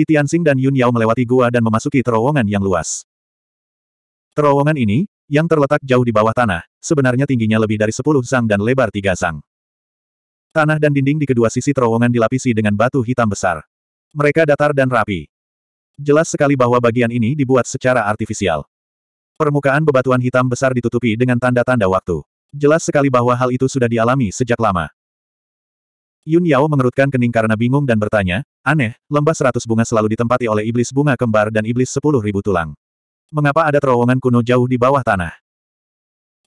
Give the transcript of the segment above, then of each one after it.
Ji Tianxing dan Yun Yao melewati gua dan memasuki terowongan yang luas. Terowongan ini, yang terletak jauh di bawah tanah, sebenarnya tingginya lebih dari 10 zang dan lebar 3 zang. Tanah dan dinding di kedua sisi terowongan dilapisi dengan batu hitam besar. Mereka datar dan rapi. Jelas sekali bahwa bagian ini dibuat secara artifisial. Permukaan bebatuan hitam besar ditutupi dengan tanda-tanda waktu. Jelas sekali bahwa hal itu sudah dialami sejak lama. Yun Yao mengerutkan kening karena bingung dan bertanya, aneh, lembah seratus bunga selalu ditempati oleh iblis bunga kembar dan iblis sepuluh ribu tulang. Mengapa ada terowongan kuno jauh di bawah tanah?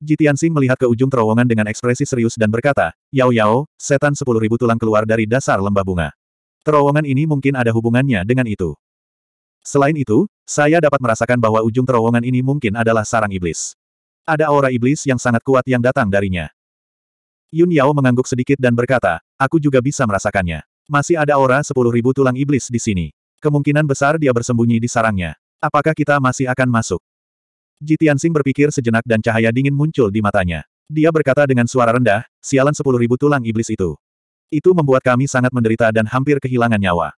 Jitiansing melihat ke ujung terowongan dengan ekspresi serius dan berkata, Yao Yao, setan sepuluh ribu tulang keluar dari dasar lembah bunga. Terowongan ini mungkin ada hubungannya dengan itu. Selain itu, saya dapat merasakan bahwa ujung terowongan ini mungkin adalah sarang iblis. Ada aura iblis yang sangat kuat yang datang darinya. Yun Yao mengangguk sedikit dan berkata, Aku juga bisa merasakannya. Masih ada aura sepuluh ribu tulang iblis di sini. Kemungkinan besar dia bersembunyi di sarangnya. Apakah kita masih akan masuk? Jitiansing berpikir sejenak dan cahaya dingin muncul di matanya. Dia berkata dengan suara rendah, sialan sepuluh ribu tulang iblis itu. Itu membuat kami sangat menderita dan hampir kehilangan nyawa.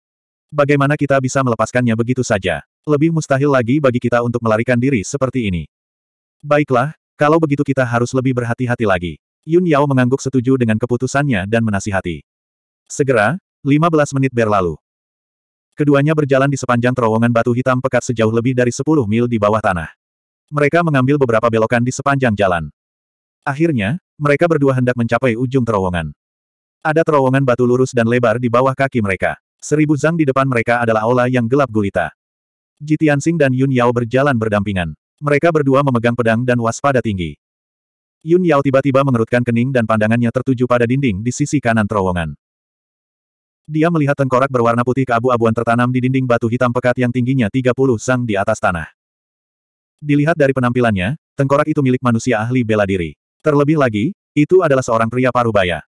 Bagaimana kita bisa melepaskannya begitu saja? Lebih mustahil lagi bagi kita untuk melarikan diri seperti ini. Baiklah, kalau begitu kita harus lebih berhati-hati lagi. Yun Yao mengangguk setuju dengan keputusannya dan menasihati. Segera, 15 menit berlalu. Keduanya berjalan di sepanjang terowongan batu hitam pekat sejauh lebih dari 10 mil di bawah tanah. Mereka mengambil beberapa belokan di sepanjang jalan. Akhirnya, mereka berdua hendak mencapai ujung terowongan. Ada terowongan batu lurus dan lebar di bawah kaki mereka. Seribu zang di depan mereka adalah aula yang gelap gulita. Tianxing dan Yun Yao berjalan berdampingan. Mereka berdua memegang pedang dan waspada tinggi. Yun Yao tiba-tiba mengerutkan kening dan pandangannya tertuju pada dinding di sisi kanan terowongan. Dia melihat tengkorak berwarna putih keabu-abuan tertanam di dinding batu hitam pekat yang tingginya 30 sang di atas tanah. Dilihat dari penampilannya, tengkorak itu milik manusia ahli bela diri. Terlebih lagi, itu adalah seorang pria parubaya.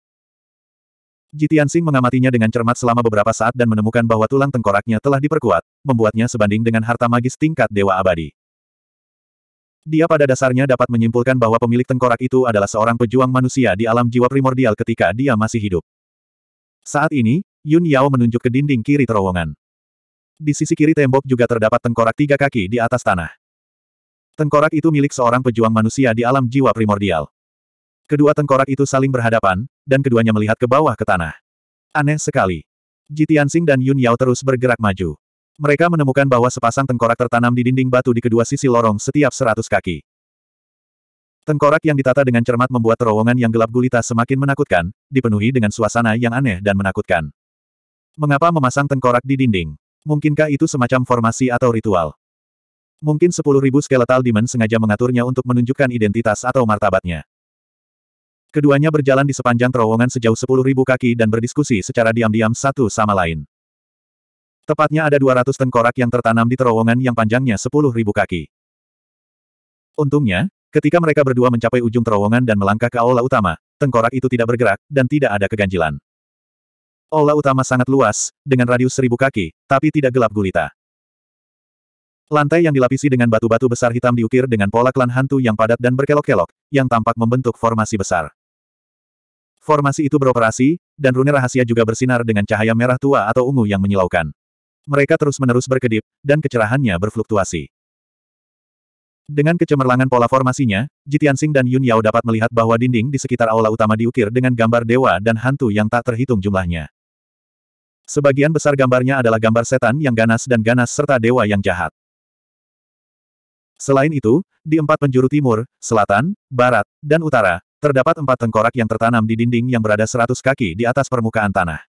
Jitian Sing mengamatinya dengan cermat selama beberapa saat dan menemukan bahwa tulang tengkoraknya telah diperkuat, membuatnya sebanding dengan harta magis tingkat dewa abadi. Dia pada dasarnya dapat menyimpulkan bahwa pemilik tengkorak itu adalah seorang pejuang manusia di alam jiwa primordial ketika dia masih hidup. Saat ini, Yun Yao menunjuk ke dinding kiri terowongan. Di sisi kiri tembok juga terdapat tengkorak tiga kaki di atas tanah. Tengkorak itu milik seorang pejuang manusia di alam jiwa primordial. Kedua tengkorak itu saling berhadapan, dan keduanya melihat ke bawah ke tanah. Aneh sekali. Sing dan Yun Yao terus bergerak maju. Mereka menemukan bahwa sepasang tengkorak tertanam di dinding batu di kedua sisi lorong setiap seratus kaki. Tengkorak yang ditata dengan cermat membuat terowongan yang gelap gulita semakin menakutkan, dipenuhi dengan suasana yang aneh dan menakutkan. Mengapa memasang tengkorak di dinding? Mungkinkah itu semacam formasi atau ritual? Mungkin sepuluh ribu skeletal demon sengaja mengaturnya untuk menunjukkan identitas atau martabatnya. Keduanya berjalan di sepanjang terowongan sejauh sepuluh ribu kaki dan berdiskusi secara diam-diam satu sama lain. Tepatnya ada 200 tengkorak yang tertanam di terowongan yang panjangnya 10.000 kaki. Untungnya, ketika mereka berdua mencapai ujung terowongan dan melangkah ke aula utama, tengkorak itu tidak bergerak, dan tidak ada keganjilan. Aula utama sangat luas, dengan radius 1.000 kaki, tapi tidak gelap gulita. Lantai yang dilapisi dengan batu-batu besar hitam diukir dengan pola klan hantu yang padat dan berkelok-kelok, yang tampak membentuk formasi besar. Formasi itu beroperasi, dan rune rahasia juga bersinar dengan cahaya merah tua atau ungu yang menyilaukan. Mereka terus-menerus berkedip, dan kecerahannya berfluktuasi. Dengan kecemerlangan pola formasinya, Jitiansing dan Yun Yao dapat melihat bahwa dinding di sekitar aula utama diukir dengan gambar dewa dan hantu yang tak terhitung jumlahnya. Sebagian besar gambarnya adalah gambar setan yang ganas dan ganas serta dewa yang jahat. Selain itu, di empat penjuru timur, selatan, barat, dan utara, terdapat empat tengkorak yang tertanam di dinding yang berada seratus kaki di atas permukaan tanah.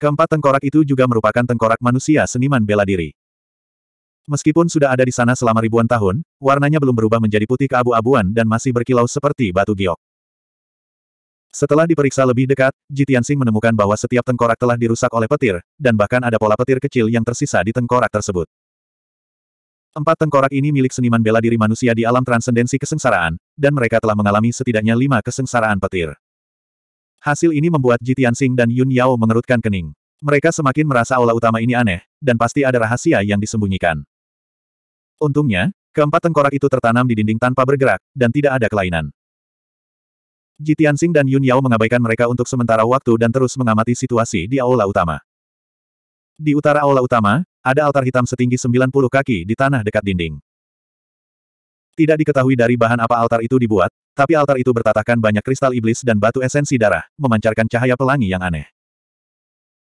Keempat tengkorak itu juga merupakan tengkorak manusia seniman bela diri. Meskipun sudah ada di sana selama ribuan tahun, warnanya belum berubah menjadi putih keabu-abuan dan masih berkilau seperti batu giok. Setelah diperiksa lebih dekat, Jitian Sing menemukan bahwa setiap tengkorak telah dirusak oleh petir, dan bahkan ada pola petir kecil yang tersisa di tengkorak tersebut. Empat tengkorak ini milik seniman bela diri manusia di alam transendensi kesengsaraan, dan mereka telah mengalami setidaknya lima kesengsaraan petir. Hasil ini membuat Jitian Sing dan Yun Yao mengerutkan kening. Mereka semakin merasa aula utama ini aneh, dan pasti ada rahasia yang disembunyikan. Untungnya, keempat tengkorak itu tertanam di dinding tanpa bergerak, dan tidak ada kelainan. Jitian Sing dan Yun Yao mengabaikan mereka untuk sementara waktu dan terus mengamati situasi di aula utama. Di utara aula utama, ada altar hitam setinggi 90 kaki di tanah dekat dinding. Tidak diketahui dari bahan apa altar itu dibuat, tapi altar itu bertatahkan banyak kristal iblis dan batu esensi darah, memancarkan cahaya pelangi yang aneh.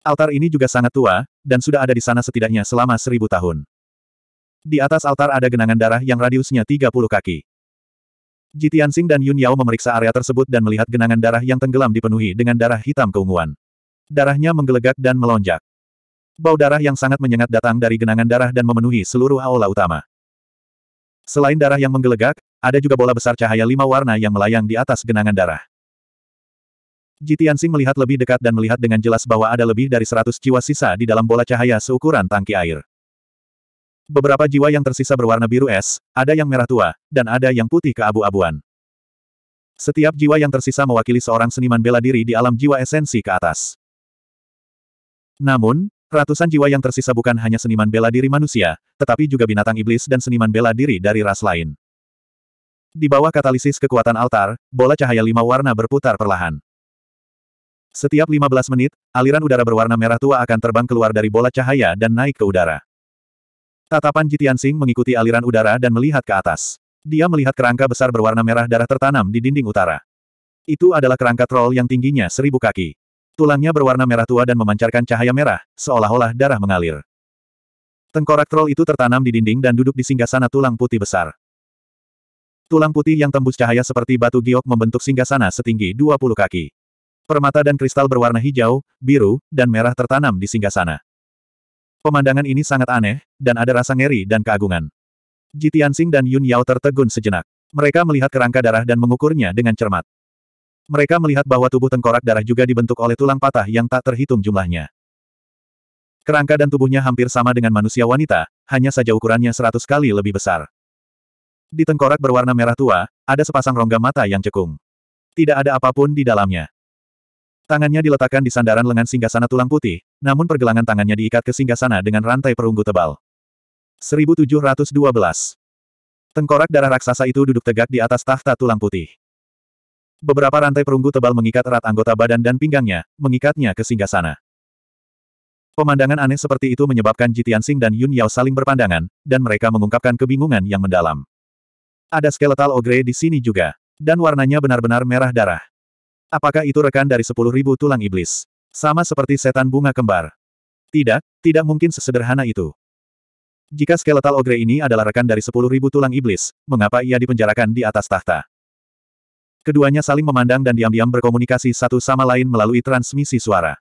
Altar ini juga sangat tua, dan sudah ada di sana setidaknya selama seribu tahun. Di atas altar ada genangan darah yang radiusnya 30 kaki. Ji Tianxing dan Yun Yao memeriksa area tersebut dan melihat genangan darah yang tenggelam dipenuhi dengan darah hitam keunguan. Darahnya menggelegak dan melonjak. Bau darah yang sangat menyengat datang dari genangan darah dan memenuhi seluruh aula utama. Selain darah yang menggelegak, ada juga bola besar cahaya lima warna yang melayang di atas genangan darah. Jitiansing melihat lebih dekat dan melihat dengan jelas bahwa ada lebih dari seratus jiwa sisa di dalam bola cahaya seukuran tangki air. Beberapa jiwa yang tersisa berwarna biru es, ada yang merah tua, dan ada yang putih keabu-abuan. Setiap jiwa yang tersisa mewakili seorang seniman bela diri di alam jiwa esensi ke atas. Namun, ratusan jiwa yang tersisa bukan hanya seniman bela diri manusia, tetapi juga binatang iblis dan seniman bela diri dari ras lain. Di bawah katalisis kekuatan altar, bola cahaya lima warna berputar perlahan. Setiap 15 menit, aliran udara berwarna merah tua akan terbang keluar dari bola cahaya dan naik ke udara. Tatapan Jitian Sing mengikuti aliran udara dan melihat ke atas. Dia melihat kerangka besar berwarna merah darah tertanam di dinding utara. Itu adalah kerangka troll yang tingginya seribu kaki. Tulangnya berwarna merah tua dan memancarkan cahaya merah, seolah-olah darah mengalir. Tengkorak troll itu tertanam di dinding dan duduk di singgah sana tulang putih besar. Tulang putih yang tembus cahaya seperti batu giok membentuk singgasana setinggi 20 kaki. Permata dan kristal berwarna hijau, biru, dan merah tertanam di singgasana. Pemandangan ini sangat aneh, dan ada rasa ngeri dan keagungan. Jitiansing dan Yun Yao tertegun sejenak. Mereka melihat kerangka darah dan mengukurnya dengan cermat. Mereka melihat bahwa tubuh tengkorak darah juga dibentuk oleh tulang patah yang tak terhitung jumlahnya. Kerangka dan tubuhnya hampir sama dengan manusia wanita, hanya saja ukurannya seratus kali lebih besar. Di tengkorak berwarna merah tua, ada sepasang rongga mata yang cekung. Tidak ada apapun di dalamnya. Tangannya diletakkan di sandaran lengan singgasana tulang putih, namun pergelangan tangannya diikat ke singgasana dengan rantai perunggu tebal. 1712 Tengkorak darah raksasa itu duduk tegak di atas tahta tulang putih. Beberapa rantai perunggu tebal mengikat erat anggota badan dan pinggangnya, mengikatnya ke singgasana. Pemandangan aneh seperti itu menyebabkan Jitian Sing dan Yun Yao saling berpandangan, dan mereka mengungkapkan kebingungan yang mendalam. Ada skeletal ogre di sini juga. Dan warnanya benar-benar merah darah. Apakah itu rekan dari sepuluh ribu tulang iblis? Sama seperti setan bunga kembar. Tidak, tidak mungkin sesederhana itu. Jika skeletal ogre ini adalah rekan dari sepuluh ribu tulang iblis, mengapa ia dipenjarakan di atas tahta? Keduanya saling memandang dan diam-diam berkomunikasi satu sama lain melalui transmisi suara.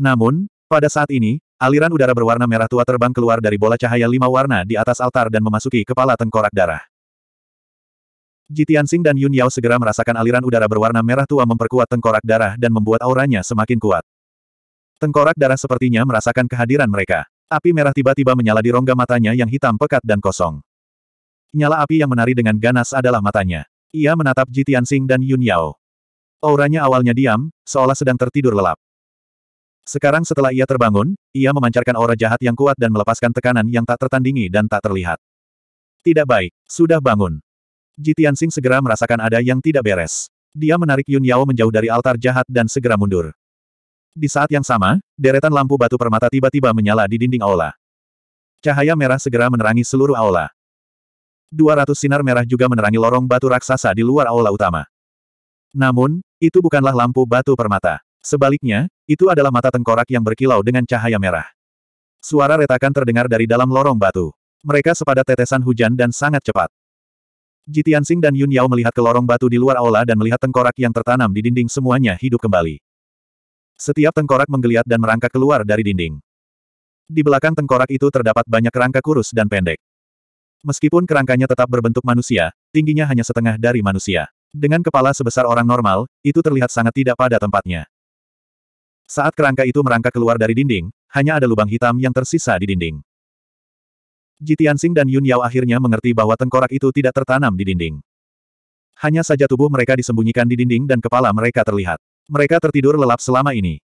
Namun, pada saat ini, Aliran udara berwarna merah tua terbang keluar dari bola cahaya lima warna di atas altar dan memasuki kepala tengkorak darah. Jitiansing dan Yun Yao segera merasakan aliran udara berwarna merah tua memperkuat tengkorak darah dan membuat auranya semakin kuat. Tengkorak darah sepertinya merasakan kehadiran mereka. Api merah tiba-tiba menyala di rongga matanya yang hitam pekat dan kosong. Nyala api yang menari dengan ganas adalah matanya. Ia menatap Jitiansing dan Yun Yao. Auranya awalnya diam, seolah sedang tertidur lelap. Sekarang setelah ia terbangun, ia memancarkan aura jahat yang kuat dan melepaskan tekanan yang tak tertandingi dan tak terlihat. Tidak baik, sudah bangun. Jitian Sing segera merasakan ada yang tidak beres. Dia menarik Yun Yao menjauh dari altar jahat dan segera mundur. Di saat yang sama, deretan lampu batu permata tiba-tiba menyala di dinding aula. Cahaya merah segera menerangi seluruh aula. 200 sinar merah juga menerangi lorong batu raksasa di luar aula utama. Namun, itu bukanlah lampu batu permata. Sebaliknya, itu adalah mata tengkorak yang berkilau dengan cahaya merah. Suara retakan terdengar dari dalam lorong batu. Mereka sepadat tetesan hujan dan sangat cepat. Jitiansing dan Yun Yao melihat ke lorong batu di luar aula dan melihat tengkorak yang tertanam di dinding semuanya hidup kembali. Setiap tengkorak menggeliat dan merangkak keluar dari dinding. Di belakang tengkorak itu terdapat banyak kerangka kurus dan pendek. Meskipun kerangkanya tetap berbentuk manusia, tingginya hanya setengah dari manusia. Dengan kepala sebesar orang normal, itu terlihat sangat tidak pada tempatnya. Saat kerangka itu merangkak keluar dari dinding, hanya ada lubang hitam yang tersisa di dinding. Jitiansing dan Yun Yao akhirnya mengerti bahwa tengkorak itu tidak tertanam di dinding. Hanya saja tubuh mereka disembunyikan di dinding dan kepala mereka terlihat. Mereka tertidur lelap selama ini.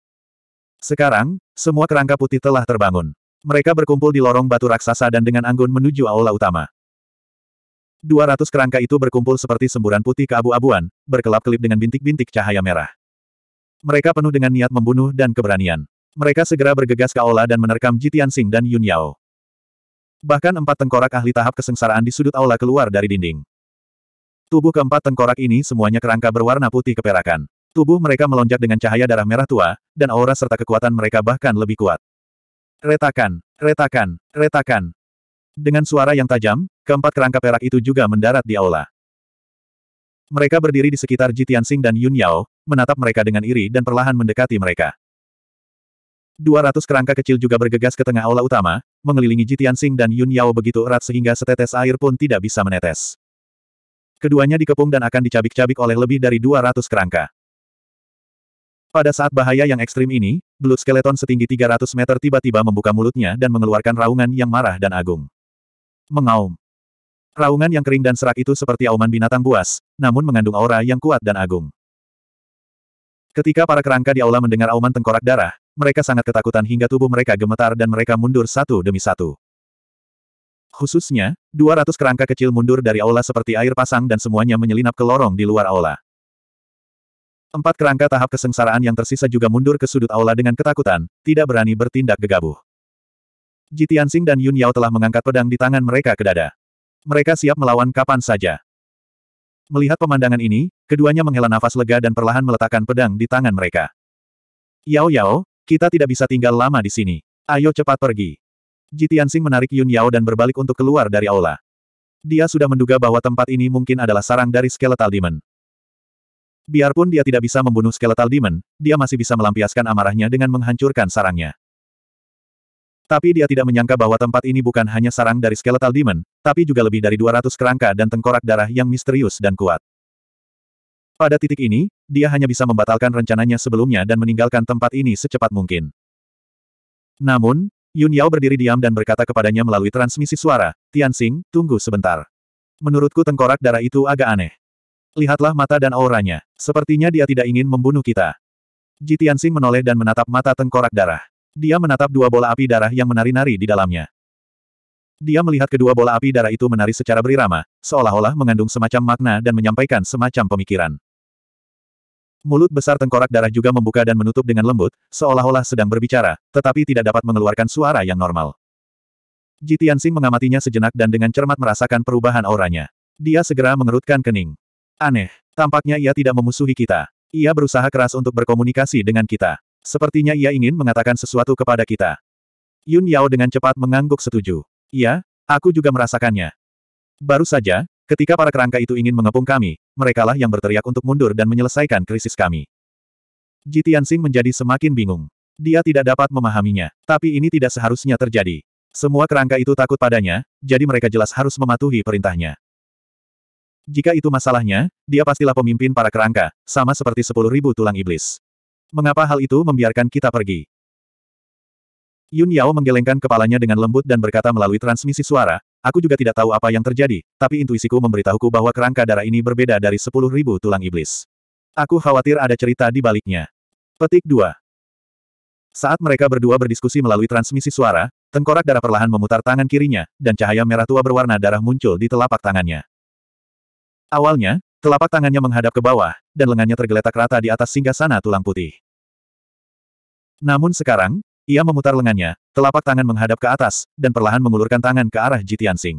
Sekarang, semua kerangka putih telah terbangun. Mereka berkumpul di lorong batu raksasa dan dengan anggun menuju aula utama. 200 kerangka itu berkumpul seperti semburan putih keabu-abuan, berkelap-kelip dengan bintik-bintik cahaya merah. Mereka penuh dengan niat membunuh dan keberanian. Mereka segera bergegas ke aula dan menerkam Jitian Sing dan Yun Yao. Bahkan empat tengkorak ahli tahap kesengsaraan di sudut aula keluar dari dinding. Tubuh keempat tengkorak ini semuanya kerangka berwarna putih keperakan. Tubuh mereka melonjak dengan cahaya darah merah tua, dan aura serta kekuatan mereka bahkan lebih kuat. Retakan, retakan, retakan. Dengan suara yang tajam, keempat kerangka perak itu juga mendarat di aula. Mereka berdiri di sekitar Jitian Sing dan Yun Yao, menatap mereka dengan iri dan perlahan mendekati mereka. 200 kerangka kecil juga bergegas ke tengah aula utama, mengelilingi Jitian Sing dan Yun Yao begitu erat sehingga setetes air pun tidak bisa menetes. Keduanya dikepung dan akan dicabik-cabik oleh lebih dari 200 kerangka. Pada saat bahaya yang ekstrim ini, belut skeleton setinggi 300 meter tiba-tiba membuka mulutnya dan mengeluarkan raungan yang marah dan agung. Mengaum. Raungan yang kering dan serak itu seperti auman binatang buas, namun mengandung aura yang kuat dan agung. Ketika para kerangka di aula mendengar auman tengkorak darah, mereka sangat ketakutan hingga tubuh mereka gemetar dan mereka mundur satu demi satu. Khususnya, 200 kerangka kecil mundur dari aula seperti air pasang dan semuanya menyelinap ke lorong di luar aula. Empat kerangka tahap kesengsaraan yang tersisa juga mundur ke sudut aula dengan ketakutan, tidak berani bertindak gegabah. Jitiansing dan Yun Yao telah mengangkat pedang di tangan mereka ke dada. Mereka siap melawan kapan saja. Melihat pemandangan ini, keduanya menghela nafas lega dan perlahan meletakkan pedang di tangan mereka. Yao Yao, kita tidak bisa tinggal lama di sini. Ayo cepat pergi. Jitiansing menarik Yun Yao dan berbalik untuk keluar dari aula. Dia sudah menduga bahwa tempat ini mungkin adalah sarang dari Skeletal Demon. Biarpun dia tidak bisa membunuh Skeletal Demon, dia masih bisa melampiaskan amarahnya dengan menghancurkan sarangnya. Tapi dia tidak menyangka bahwa tempat ini bukan hanya sarang dari skeletal demon, tapi juga lebih dari 200 kerangka dan tengkorak darah yang misterius dan kuat. Pada titik ini, dia hanya bisa membatalkan rencananya sebelumnya dan meninggalkan tempat ini secepat mungkin. Namun, Yun Yao berdiri diam dan berkata kepadanya melalui transmisi suara, Tianxing, tunggu sebentar. Menurutku tengkorak darah itu agak aneh. Lihatlah mata dan auranya, sepertinya dia tidak ingin membunuh kita. Ji Xing menoleh dan menatap mata tengkorak darah. Dia menatap dua bola api darah yang menari-nari di dalamnya. Dia melihat kedua bola api darah itu menari secara berirama, seolah-olah mengandung semacam makna dan menyampaikan semacam pemikiran. Mulut besar tengkorak darah juga membuka dan menutup dengan lembut, seolah-olah sedang berbicara, tetapi tidak dapat mengeluarkan suara yang normal. Jitiansing mengamatinya sejenak dan dengan cermat merasakan perubahan auranya. Dia segera mengerutkan kening. Aneh, tampaknya ia tidak memusuhi kita. Ia berusaha keras untuk berkomunikasi dengan kita. Sepertinya ia ingin mengatakan sesuatu kepada kita. Yun Yao dengan cepat mengangguk setuju. Iya, aku juga merasakannya. Baru saja, ketika para kerangka itu ingin mengepung kami, merekalah yang berteriak untuk mundur dan menyelesaikan krisis kami. Ji Tianxing menjadi semakin bingung. Dia tidak dapat memahaminya, tapi ini tidak seharusnya terjadi. Semua kerangka itu takut padanya, jadi mereka jelas harus mematuhi perintahnya. Jika itu masalahnya, dia pastilah pemimpin para kerangka, sama seperti sepuluh ribu tulang iblis. Mengapa hal itu membiarkan kita pergi? Yun Yao menggelengkan kepalanya dengan lembut dan berkata melalui transmisi suara, Aku juga tidak tahu apa yang terjadi, tapi intuisiku memberitahuku bahwa kerangka darah ini berbeda dari sepuluh ribu tulang iblis. Aku khawatir ada cerita di baliknya. Petik 2. Saat mereka berdua berdiskusi melalui transmisi suara, tengkorak darah perlahan memutar tangan kirinya, dan cahaya merah tua berwarna darah muncul di telapak tangannya. Awalnya, telapak tangannya menghadap ke bawah, dan lengannya tergeletak rata di atas singgah sana tulang putih. Namun sekarang, ia memutar lengannya, telapak tangan menghadap ke atas, dan perlahan mengulurkan tangan ke arah Jitian Sing.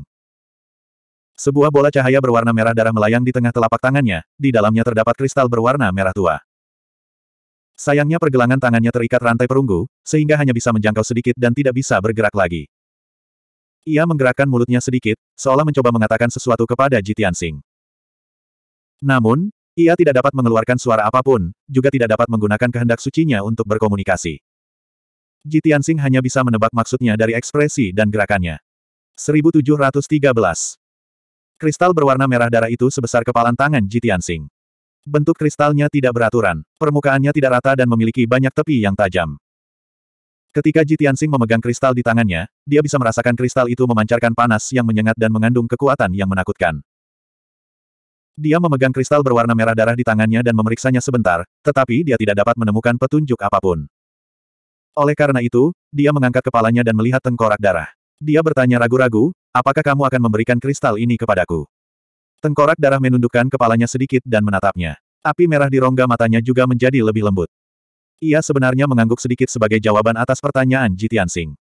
Sebuah bola cahaya berwarna merah darah melayang di tengah telapak tangannya, di dalamnya terdapat kristal berwarna merah tua. Sayangnya pergelangan tangannya terikat rantai perunggu, sehingga hanya bisa menjangkau sedikit dan tidak bisa bergerak lagi. Ia menggerakkan mulutnya sedikit, seolah mencoba mengatakan sesuatu kepada Jitian Sing. Namun, ia tidak dapat mengeluarkan suara apapun, juga tidak dapat menggunakan kehendak sucinya untuk berkomunikasi. Ji Tianxing hanya bisa menebak maksudnya dari ekspresi dan gerakannya. 1713. Kristal berwarna merah darah itu sebesar kepalan tangan Ji Tianxing. Bentuk kristalnya tidak beraturan, permukaannya tidak rata dan memiliki banyak tepi yang tajam. Ketika Ji Tianxing memegang kristal di tangannya, dia bisa merasakan kristal itu memancarkan panas yang menyengat dan mengandung kekuatan yang menakutkan. Dia memegang kristal berwarna merah darah di tangannya dan memeriksanya sebentar, tetapi dia tidak dapat menemukan petunjuk apapun. Oleh karena itu, dia mengangkat kepalanya dan melihat tengkorak darah. Dia bertanya ragu-ragu, apakah kamu akan memberikan kristal ini kepadaku? Tengkorak darah menundukkan kepalanya sedikit dan menatapnya. Api merah di rongga matanya juga menjadi lebih lembut. Ia sebenarnya mengangguk sedikit sebagai jawaban atas pertanyaan Jitian Singh.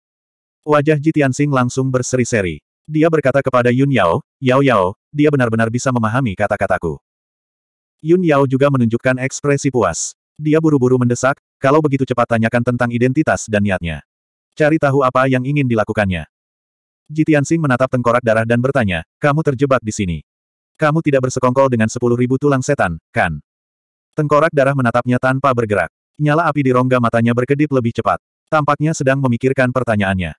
Wajah Jitian Sing langsung berseri-seri. Dia berkata kepada Yun Yao, Yao Yao, dia benar-benar bisa memahami kata-kataku. Yun Yao juga menunjukkan ekspresi puas. Dia buru-buru mendesak, kalau begitu cepat tanyakan tentang identitas dan niatnya. Cari tahu apa yang ingin dilakukannya. Jitiansing menatap tengkorak darah dan bertanya, kamu terjebak di sini. Kamu tidak bersekongkol dengan sepuluh ribu tulang setan, kan? Tengkorak darah menatapnya tanpa bergerak. Nyala api di rongga matanya berkedip lebih cepat. Tampaknya sedang memikirkan pertanyaannya.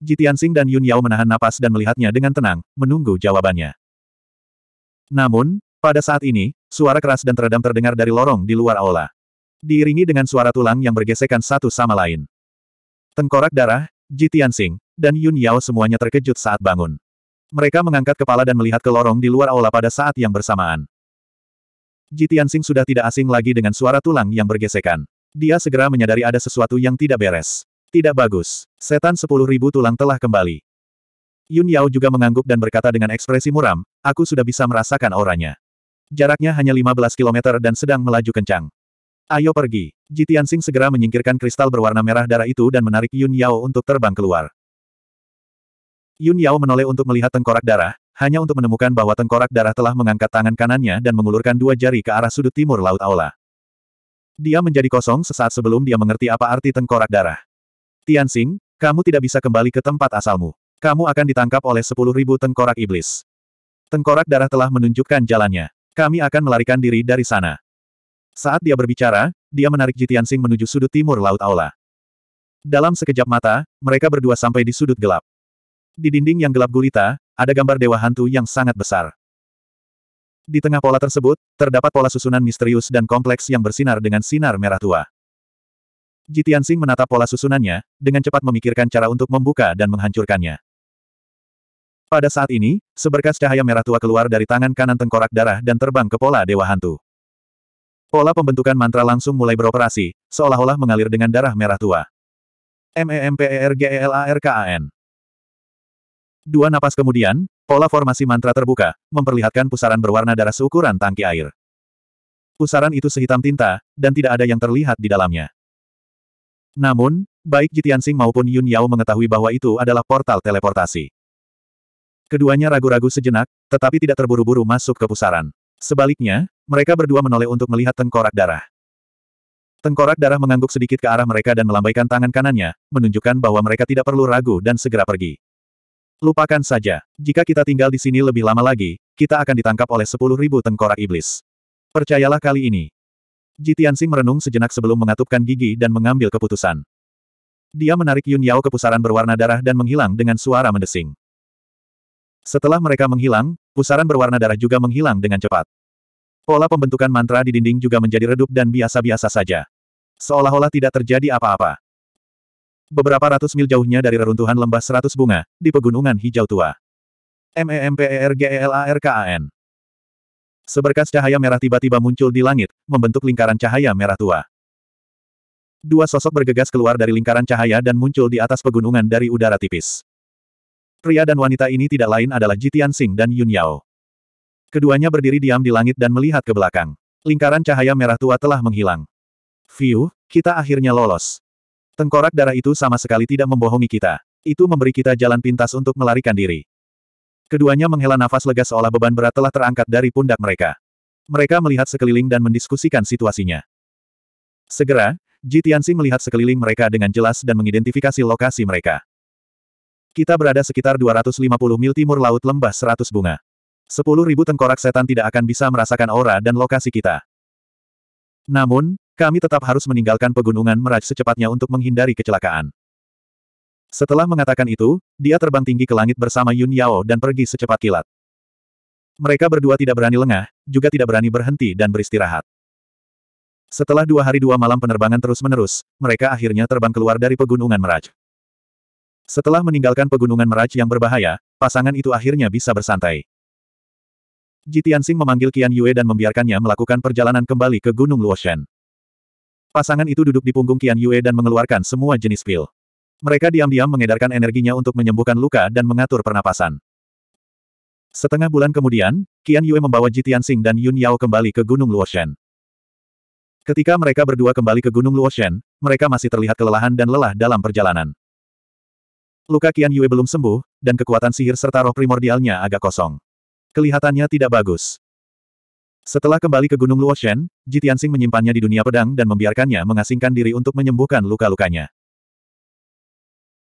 Jitiansing dan Yun Yao menahan napas dan melihatnya dengan tenang, menunggu jawabannya. Namun, pada saat ini, suara keras dan teredam terdengar dari lorong di luar aula. Diiringi dengan suara tulang yang bergesekan satu sama lain. Tengkorak darah, Jitiansing, dan Yun Yao semuanya terkejut saat bangun. Mereka mengangkat kepala dan melihat ke lorong di luar aula pada saat yang bersamaan. Jitiansing sudah tidak asing lagi dengan suara tulang yang bergesekan. Dia segera menyadari ada sesuatu yang tidak beres. Tidak bagus. Setan sepuluh ribu tulang telah kembali. Yun Yao juga mengangguk dan berkata dengan ekspresi muram, aku sudah bisa merasakan auranya. Jaraknya hanya 15 km dan sedang melaju kencang. Ayo pergi. Jitian Sing segera menyingkirkan kristal berwarna merah darah itu dan menarik Yun Yao untuk terbang keluar. Yun Yao menoleh untuk melihat tengkorak darah, hanya untuk menemukan bahwa tengkorak darah telah mengangkat tangan kanannya dan mengulurkan dua jari ke arah sudut timur Laut Aula. Dia menjadi kosong sesaat sebelum dia mengerti apa arti tengkorak darah. Tianxing, kamu tidak bisa kembali ke tempat asalmu. Kamu akan ditangkap oleh sepuluh ribu tengkorak iblis. Tengkorak darah telah menunjukkan jalannya. Kami akan melarikan diri dari sana. Saat dia berbicara, dia menarik Ji Tianxing menuju sudut timur Laut Aula. Dalam sekejap mata, mereka berdua sampai di sudut gelap. Di dinding yang gelap gulita, ada gambar dewa hantu yang sangat besar. Di tengah pola tersebut, terdapat pola susunan misterius dan kompleks yang bersinar dengan sinar merah tua. Jitian Sing menata pola susunannya, dengan cepat memikirkan cara untuk membuka dan menghancurkannya. Pada saat ini, seberkas cahaya merah tua keluar dari tangan kanan tengkorak darah dan terbang ke pola Dewa Hantu. Pola pembentukan mantra langsung mulai beroperasi, seolah-olah mengalir dengan darah merah tua. MEMPERGELARKAN Dua napas kemudian, pola formasi mantra terbuka, memperlihatkan pusaran berwarna darah seukuran tangki air. Pusaran itu sehitam tinta, dan tidak ada yang terlihat di dalamnya. Namun, baik Jitiansing maupun Yun Yao mengetahui bahwa itu adalah portal teleportasi. Keduanya ragu-ragu sejenak, tetapi tidak terburu-buru masuk ke pusaran. Sebaliknya, mereka berdua menoleh untuk melihat tengkorak darah. Tengkorak darah mengangguk sedikit ke arah mereka dan melambaikan tangan kanannya, menunjukkan bahwa mereka tidak perlu ragu dan segera pergi. Lupakan saja, jika kita tinggal di sini lebih lama lagi, kita akan ditangkap oleh sepuluh ribu tengkorak iblis. Percayalah kali ini, Ji Tianxing merenung sejenak sebelum mengatupkan gigi dan mengambil keputusan. Dia menarik Yun Yao ke pusaran berwarna darah dan menghilang dengan suara mendesing. Setelah mereka menghilang, pusaran berwarna darah juga menghilang dengan cepat. Pola pembentukan mantra di dinding juga menjadi redup dan biasa-biasa saja. Seolah-olah tidak terjadi apa-apa. Beberapa ratus mil jauhnya dari reruntuhan lembah seratus bunga, di pegunungan hijau tua. MEMPERGELARKAN Seberkas cahaya merah tiba-tiba muncul di langit, membentuk lingkaran cahaya merah tua. Dua sosok bergegas keluar dari lingkaran cahaya dan muncul di atas pegunungan dari udara tipis. Pria dan wanita ini tidak lain adalah Jitian Sing dan Yun Yao. Keduanya berdiri diam di langit dan melihat ke belakang. Lingkaran cahaya merah tua telah menghilang. View, kita akhirnya lolos. Tengkorak darah itu sama sekali tidak membohongi kita. Itu memberi kita jalan pintas untuk melarikan diri. Keduanya menghela nafas lega seolah beban berat telah terangkat dari pundak mereka. Mereka melihat sekeliling dan mendiskusikan situasinya. Segera, Ji Tianxing melihat sekeliling mereka dengan jelas dan mengidentifikasi lokasi mereka. Kita berada sekitar 250 mil timur Laut Lembah 100 Bunga. ribu tengkorak setan tidak akan bisa merasakan aura dan lokasi kita. Namun, kami tetap harus meninggalkan pegunungan Meraj secepatnya untuk menghindari kecelakaan. Setelah mengatakan itu, dia terbang tinggi ke langit bersama Yun Yao dan pergi secepat kilat. Mereka berdua tidak berani lengah, juga tidak berani berhenti dan beristirahat. Setelah dua hari dua malam penerbangan terus-menerus, mereka akhirnya terbang keluar dari pegunungan Meraj. Setelah meninggalkan pegunungan Meraj yang berbahaya, pasangan itu akhirnya bisa bersantai. Jitiansing memanggil Qian Yue dan membiarkannya melakukan perjalanan kembali ke Gunung Luoshen. Pasangan itu duduk di punggung Qian Yue dan mengeluarkan semua jenis pil. Mereka diam-diam mengedarkan energinya untuk menyembuhkan luka dan mengatur pernapasan. Setengah bulan kemudian, Qian Yue membawa Ji Tianxing dan Yun Yao kembali ke Gunung Luoshen. Ketika mereka berdua kembali ke Gunung Luoshen, mereka masih terlihat kelelahan dan lelah dalam perjalanan. Luka Qian Yue belum sembuh, dan kekuatan sihir serta roh primordialnya agak kosong. Kelihatannya tidak bagus. Setelah kembali ke Gunung Luoshen, Ji Tianxing menyimpannya di dunia pedang dan membiarkannya mengasingkan diri untuk menyembuhkan luka-lukanya.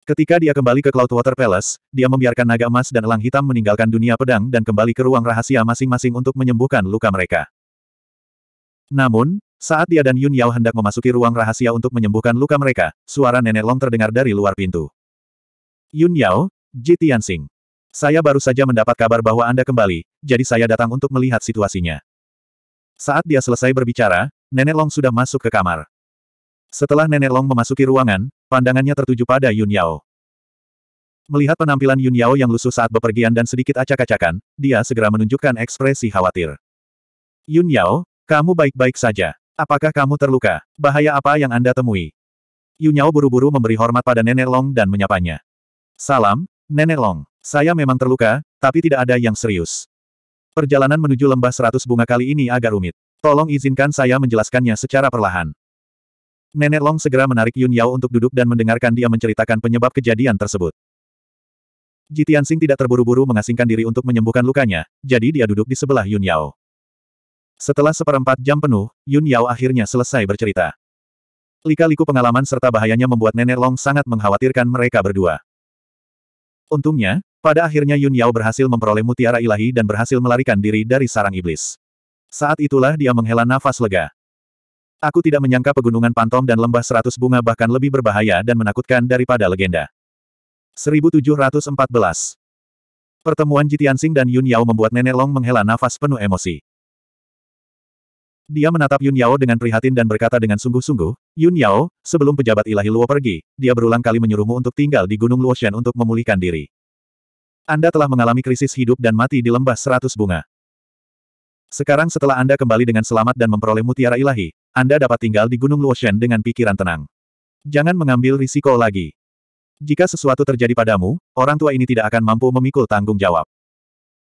Ketika dia kembali ke Cloudwater Palace, dia membiarkan naga emas dan elang hitam meninggalkan dunia pedang dan kembali ke ruang rahasia masing-masing untuk menyembuhkan luka mereka. Namun, saat dia dan Yun Yao hendak memasuki ruang rahasia untuk menyembuhkan luka mereka, suara Nenek Long terdengar dari luar pintu. Yun Yao, Ji Tianxing. Saya baru saja mendapat kabar bahwa Anda kembali, jadi saya datang untuk melihat situasinya. Saat dia selesai berbicara, Nenek Long sudah masuk ke kamar. Setelah Nenek Long memasuki ruangan, Pandangannya tertuju pada Yun Yao. Melihat penampilan Yun Yao yang lusuh saat bepergian dan sedikit acak-acakan, dia segera menunjukkan ekspresi khawatir. Yun Yao, kamu baik-baik saja. Apakah kamu terluka? Bahaya apa yang Anda temui? Yun Yao buru-buru memberi hormat pada Nenek Long dan menyapanya. Salam, Nenek Long. Saya memang terluka, tapi tidak ada yang serius. Perjalanan menuju lembah seratus bunga kali ini agak rumit. Tolong izinkan saya menjelaskannya secara perlahan. Nenek Long segera menarik Yun Yao untuk duduk dan mendengarkan dia menceritakan penyebab kejadian tersebut. Ji Tianxing tidak terburu-buru mengasingkan diri untuk menyembuhkan lukanya, jadi dia duduk di sebelah Yun Yao. Setelah seperempat jam penuh, Yun Yao akhirnya selesai bercerita. Lika-liku pengalaman serta bahayanya membuat Nenek Long sangat mengkhawatirkan mereka berdua. Untungnya, pada akhirnya Yun Yao berhasil memperoleh mutiara ilahi dan berhasil melarikan diri dari sarang iblis. Saat itulah dia menghela nafas lega. Aku tidak menyangka pegunungan Pantom dan lembah seratus bunga bahkan lebih berbahaya dan menakutkan daripada legenda. 1714 Pertemuan Jitiansing dan Yun Yao membuat Nenek Long menghela nafas penuh emosi. Dia menatap Yun Yao dengan prihatin dan berkata dengan sungguh-sungguh, Yun Yao, sebelum pejabat ilahi Luo pergi, dia berulang kali menyuruhmu untuk tinggal di Gunung Luoshan untuk memulihkan diri. Anda telah mengalami krisis hidup dan mati di lembah seratus bunga. Sekarang setelah Anda kembali dengan selamat dan memperoleh mutiara ilahi, anda dapat tinggal di Gunung Luoshen dengan pikiran tenang. Jangan mengambil risiko lagi. Jika sesuatu terjadi padamu, orang tua ini tidak akan mampu memikul tanggung jawab.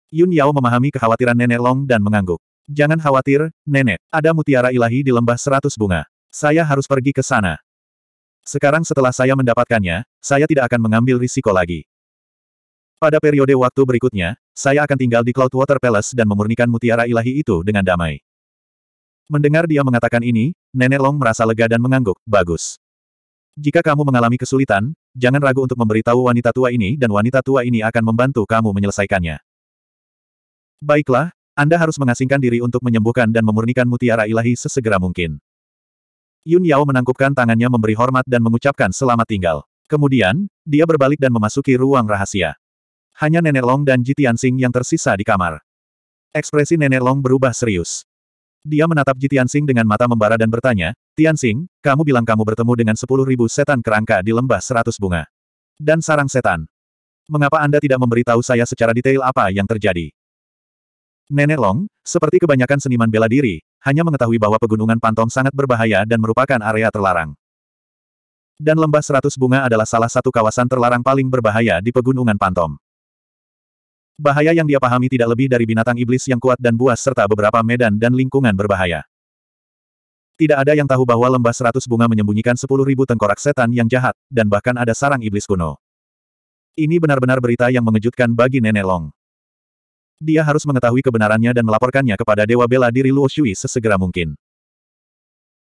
Yun Yao memahami kekhawatiran Nenek Long dan mengangguk. Jangan khawatir, Nenek. Ada mutiara ilahi di lembah seratus bunga. Saya harus pergi ke sana. Sekarang setelah saya mendapatkannya, saya tidak akan mengambil risiko lagi. Pada periode waktu berikutnya, saya akan tinggal di Cloudwater Palace dan memurnikan mutiara ilahi itu dengan damai. Mendengar dia mengatakan ini, Nenek Long merasa lega dan mengangguk, bagus. Jika kamu mengalami kesulitan, jangan ragu untuk memberitahu wanita tua ini dan wanita tua ini akan membantu kamu menyelesaikannya. Baiklah, Anda harus mengasingkan diri untuk menyembuhkan dan memurnikan mutiara ilahi sesegera mungkin. Yun Yao menangkupkan tangannya memberi hormat dan mengucapkan selamat tinggal. Kemudian, dia berbalik dan memasuki ruang rahasia. Hanya Nenek Long dan Jitian Sing yang tersisa di kamar. Ekspresi Nenek Long berubah serius. Dia menatap Ji Tianxing dengan mata membara dan bertanya, Tianxing, kamu bilang kamu bertemu dengan sepuluh ribu setan kerangka di lembah seratus bunga. Dan sarang setan. Mengapa Anda tidak memberitahu saya secara detail apa yang terjadi? Nenek Long, seperti kebanyakan seniman bela diri, hanya mengetahui bahwa pegunungan Pantong sangat berbahaya dan merupakan area terlarang. Dan lembah seratus bunga adalah salah satu kawasan terlarang paling berbahaya di pegunungan Pantom. Bahaya yang dia pahami tidak lebih dari binatang iblis yang kuat dan buas serta beberapa medan dan lingkungan berbahaya. Tidak ada yang tahu bahwa lembah seratus bunga menyembunyikan sepuluh ribu tengkorak setan yang jahat, dan bahkan ada sarang iblis kuno. Ini benar-benar berita yang mengejutkan bagi Nenek Long. Dia harus mengetahui kebenarannya dan melaporkannya kepada Dewa Bela Diri Luo Shui sesegera mungkin.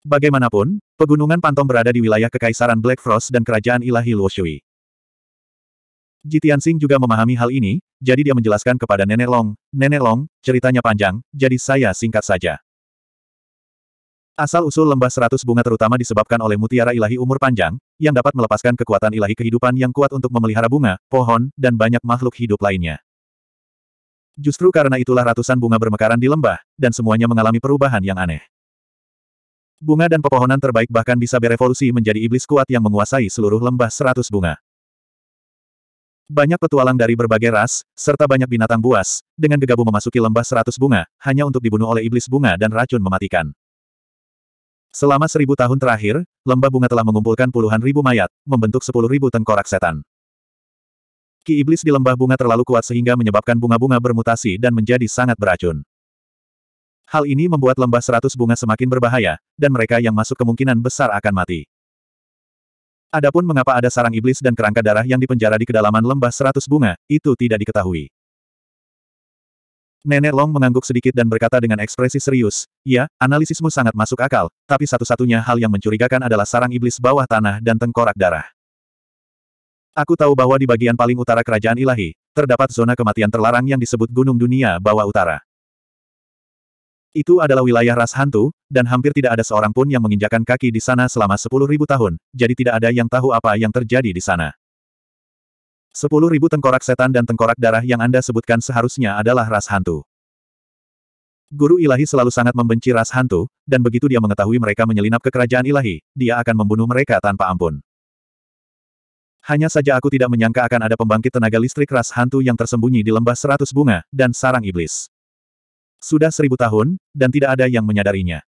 Bagaimanapun, pegunungan Pantom berada di wilayah Kekaisaran Black Frost dan Kerajaan Ilahi Luo Shui. Jitian Tianxing juga memahami hal ini, jadi dia menjelaskan kepada Nenek Long, Nenek Long, ceritanya panjang, jadi saya singkat saja. Asal-usul lembah seratus bunga terutama disebabkan oleh mutiara ilahi umur panjang, yang dapat melepaskan kekuatan ilahi kehidupan yang kuat untuk memelihara bunga, pohon, dan banyak makhluk hidup lainnya. Justru karena itulah ratusan bunga bermekaran di lembah, dan semuanya mengalami perubahan yang aneh. Bunga dan pepohonan terbaik bahkan bisa berevolusi menjadi iblis kuat yang menguasai seluruh lembah seratus bunga. Banyak petualang dari berbagai ras, serta banyak binatang buas, dengan gegabah memasuki lembah seratus bunga, hanya untuk dibunuh oleh iblis bunga dan racun mematikan. Selama seribu tahun terakhir, lembah bunga telah mengumpulkan puluhan ribu mayat, membentuk sepuluh ribu tengkorak setan. Ki iblis di lembah bunga terlalu kuat sehingga menyebabkan bunga-bunga bermutasi dan menjadi sangat beracun. Hal ini membuat lembah seratus bunga semakin berbahaya, dan mereka yang masuk kemungkinan besar akan mati. Adapun mengapa ada sarang iblis dan kerangka darah yang dipenjara di kedalaman lembah seratus bunga, itu tidak diketahui. Nenek Long mengangguk sedikit dan berkata dengan ekspresi serius, Ya, analisismu sangat masuk akal, tapi satu-satunya hal yang mencurigakan adalah sarang iblis bawah tanah dan tengkorak darah. Aku tahu bahwa di bagian paling utara kerajaan ilahi, terdapat zona kematian terlarang yang disebut Gunung Dunia Bawah Utara. Itu adalah wilayah ras hantu, dan hampir tidak ada seorang pun yang menginjakan kaki di sana selama sepuluh ribu tahun, jadi tidak ada yang tahu apa yang terjadi di sana. Sepuluh ribu tengkorak setan dan tengkorak darah yang Anda sebutkan seharusnya adalah ras hantu. Guru ilahi selalu sangat membenci ras hantu, dan begitu dia mengetahui mereka menyelinap ke kerajaan ilahi, dia akan membunuh mereka tanpa ampun. Hanya saja aku tidak menyangka akan ada pembangkit tenaga listrik ras hantu yang tersembunyi di lembah seratus bunga, dan sarang iblis. Sudah seribu tahun, dan tidak ada yang menyadarinya.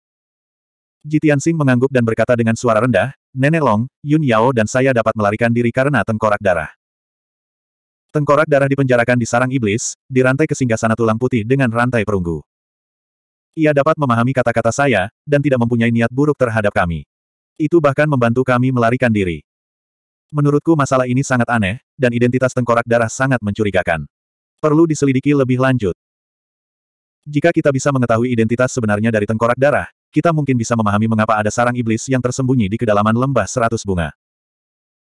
Sing mengangguk dan berkata dengan suara rendah, Nenek Long, Yun Yao dan saya dapat melarikan diri karena tengkorak darah. Tengkorak darah dipenjarakan di sarang iblis, dirantai ke singgasana tulang putih dengan rantai perunggu. Ia dapat memahami kata-kata saya, dan tidak mempunyai niat buruk terhadap kami. Itu bahkan membantu kami melarikan diri. Menurutku masalah ini sangat aneh, dan identitas tengkorak darah sangat mencurigakan. Perlu diselidiki lebih lanjut. Jika kita bisa mengetahui identitas sebenarnya dari tengkorak darah, kita mungkin bisa memahami mengapa ada sarang iblis yang tersembunyi di kedalaman lembah seratus bunga.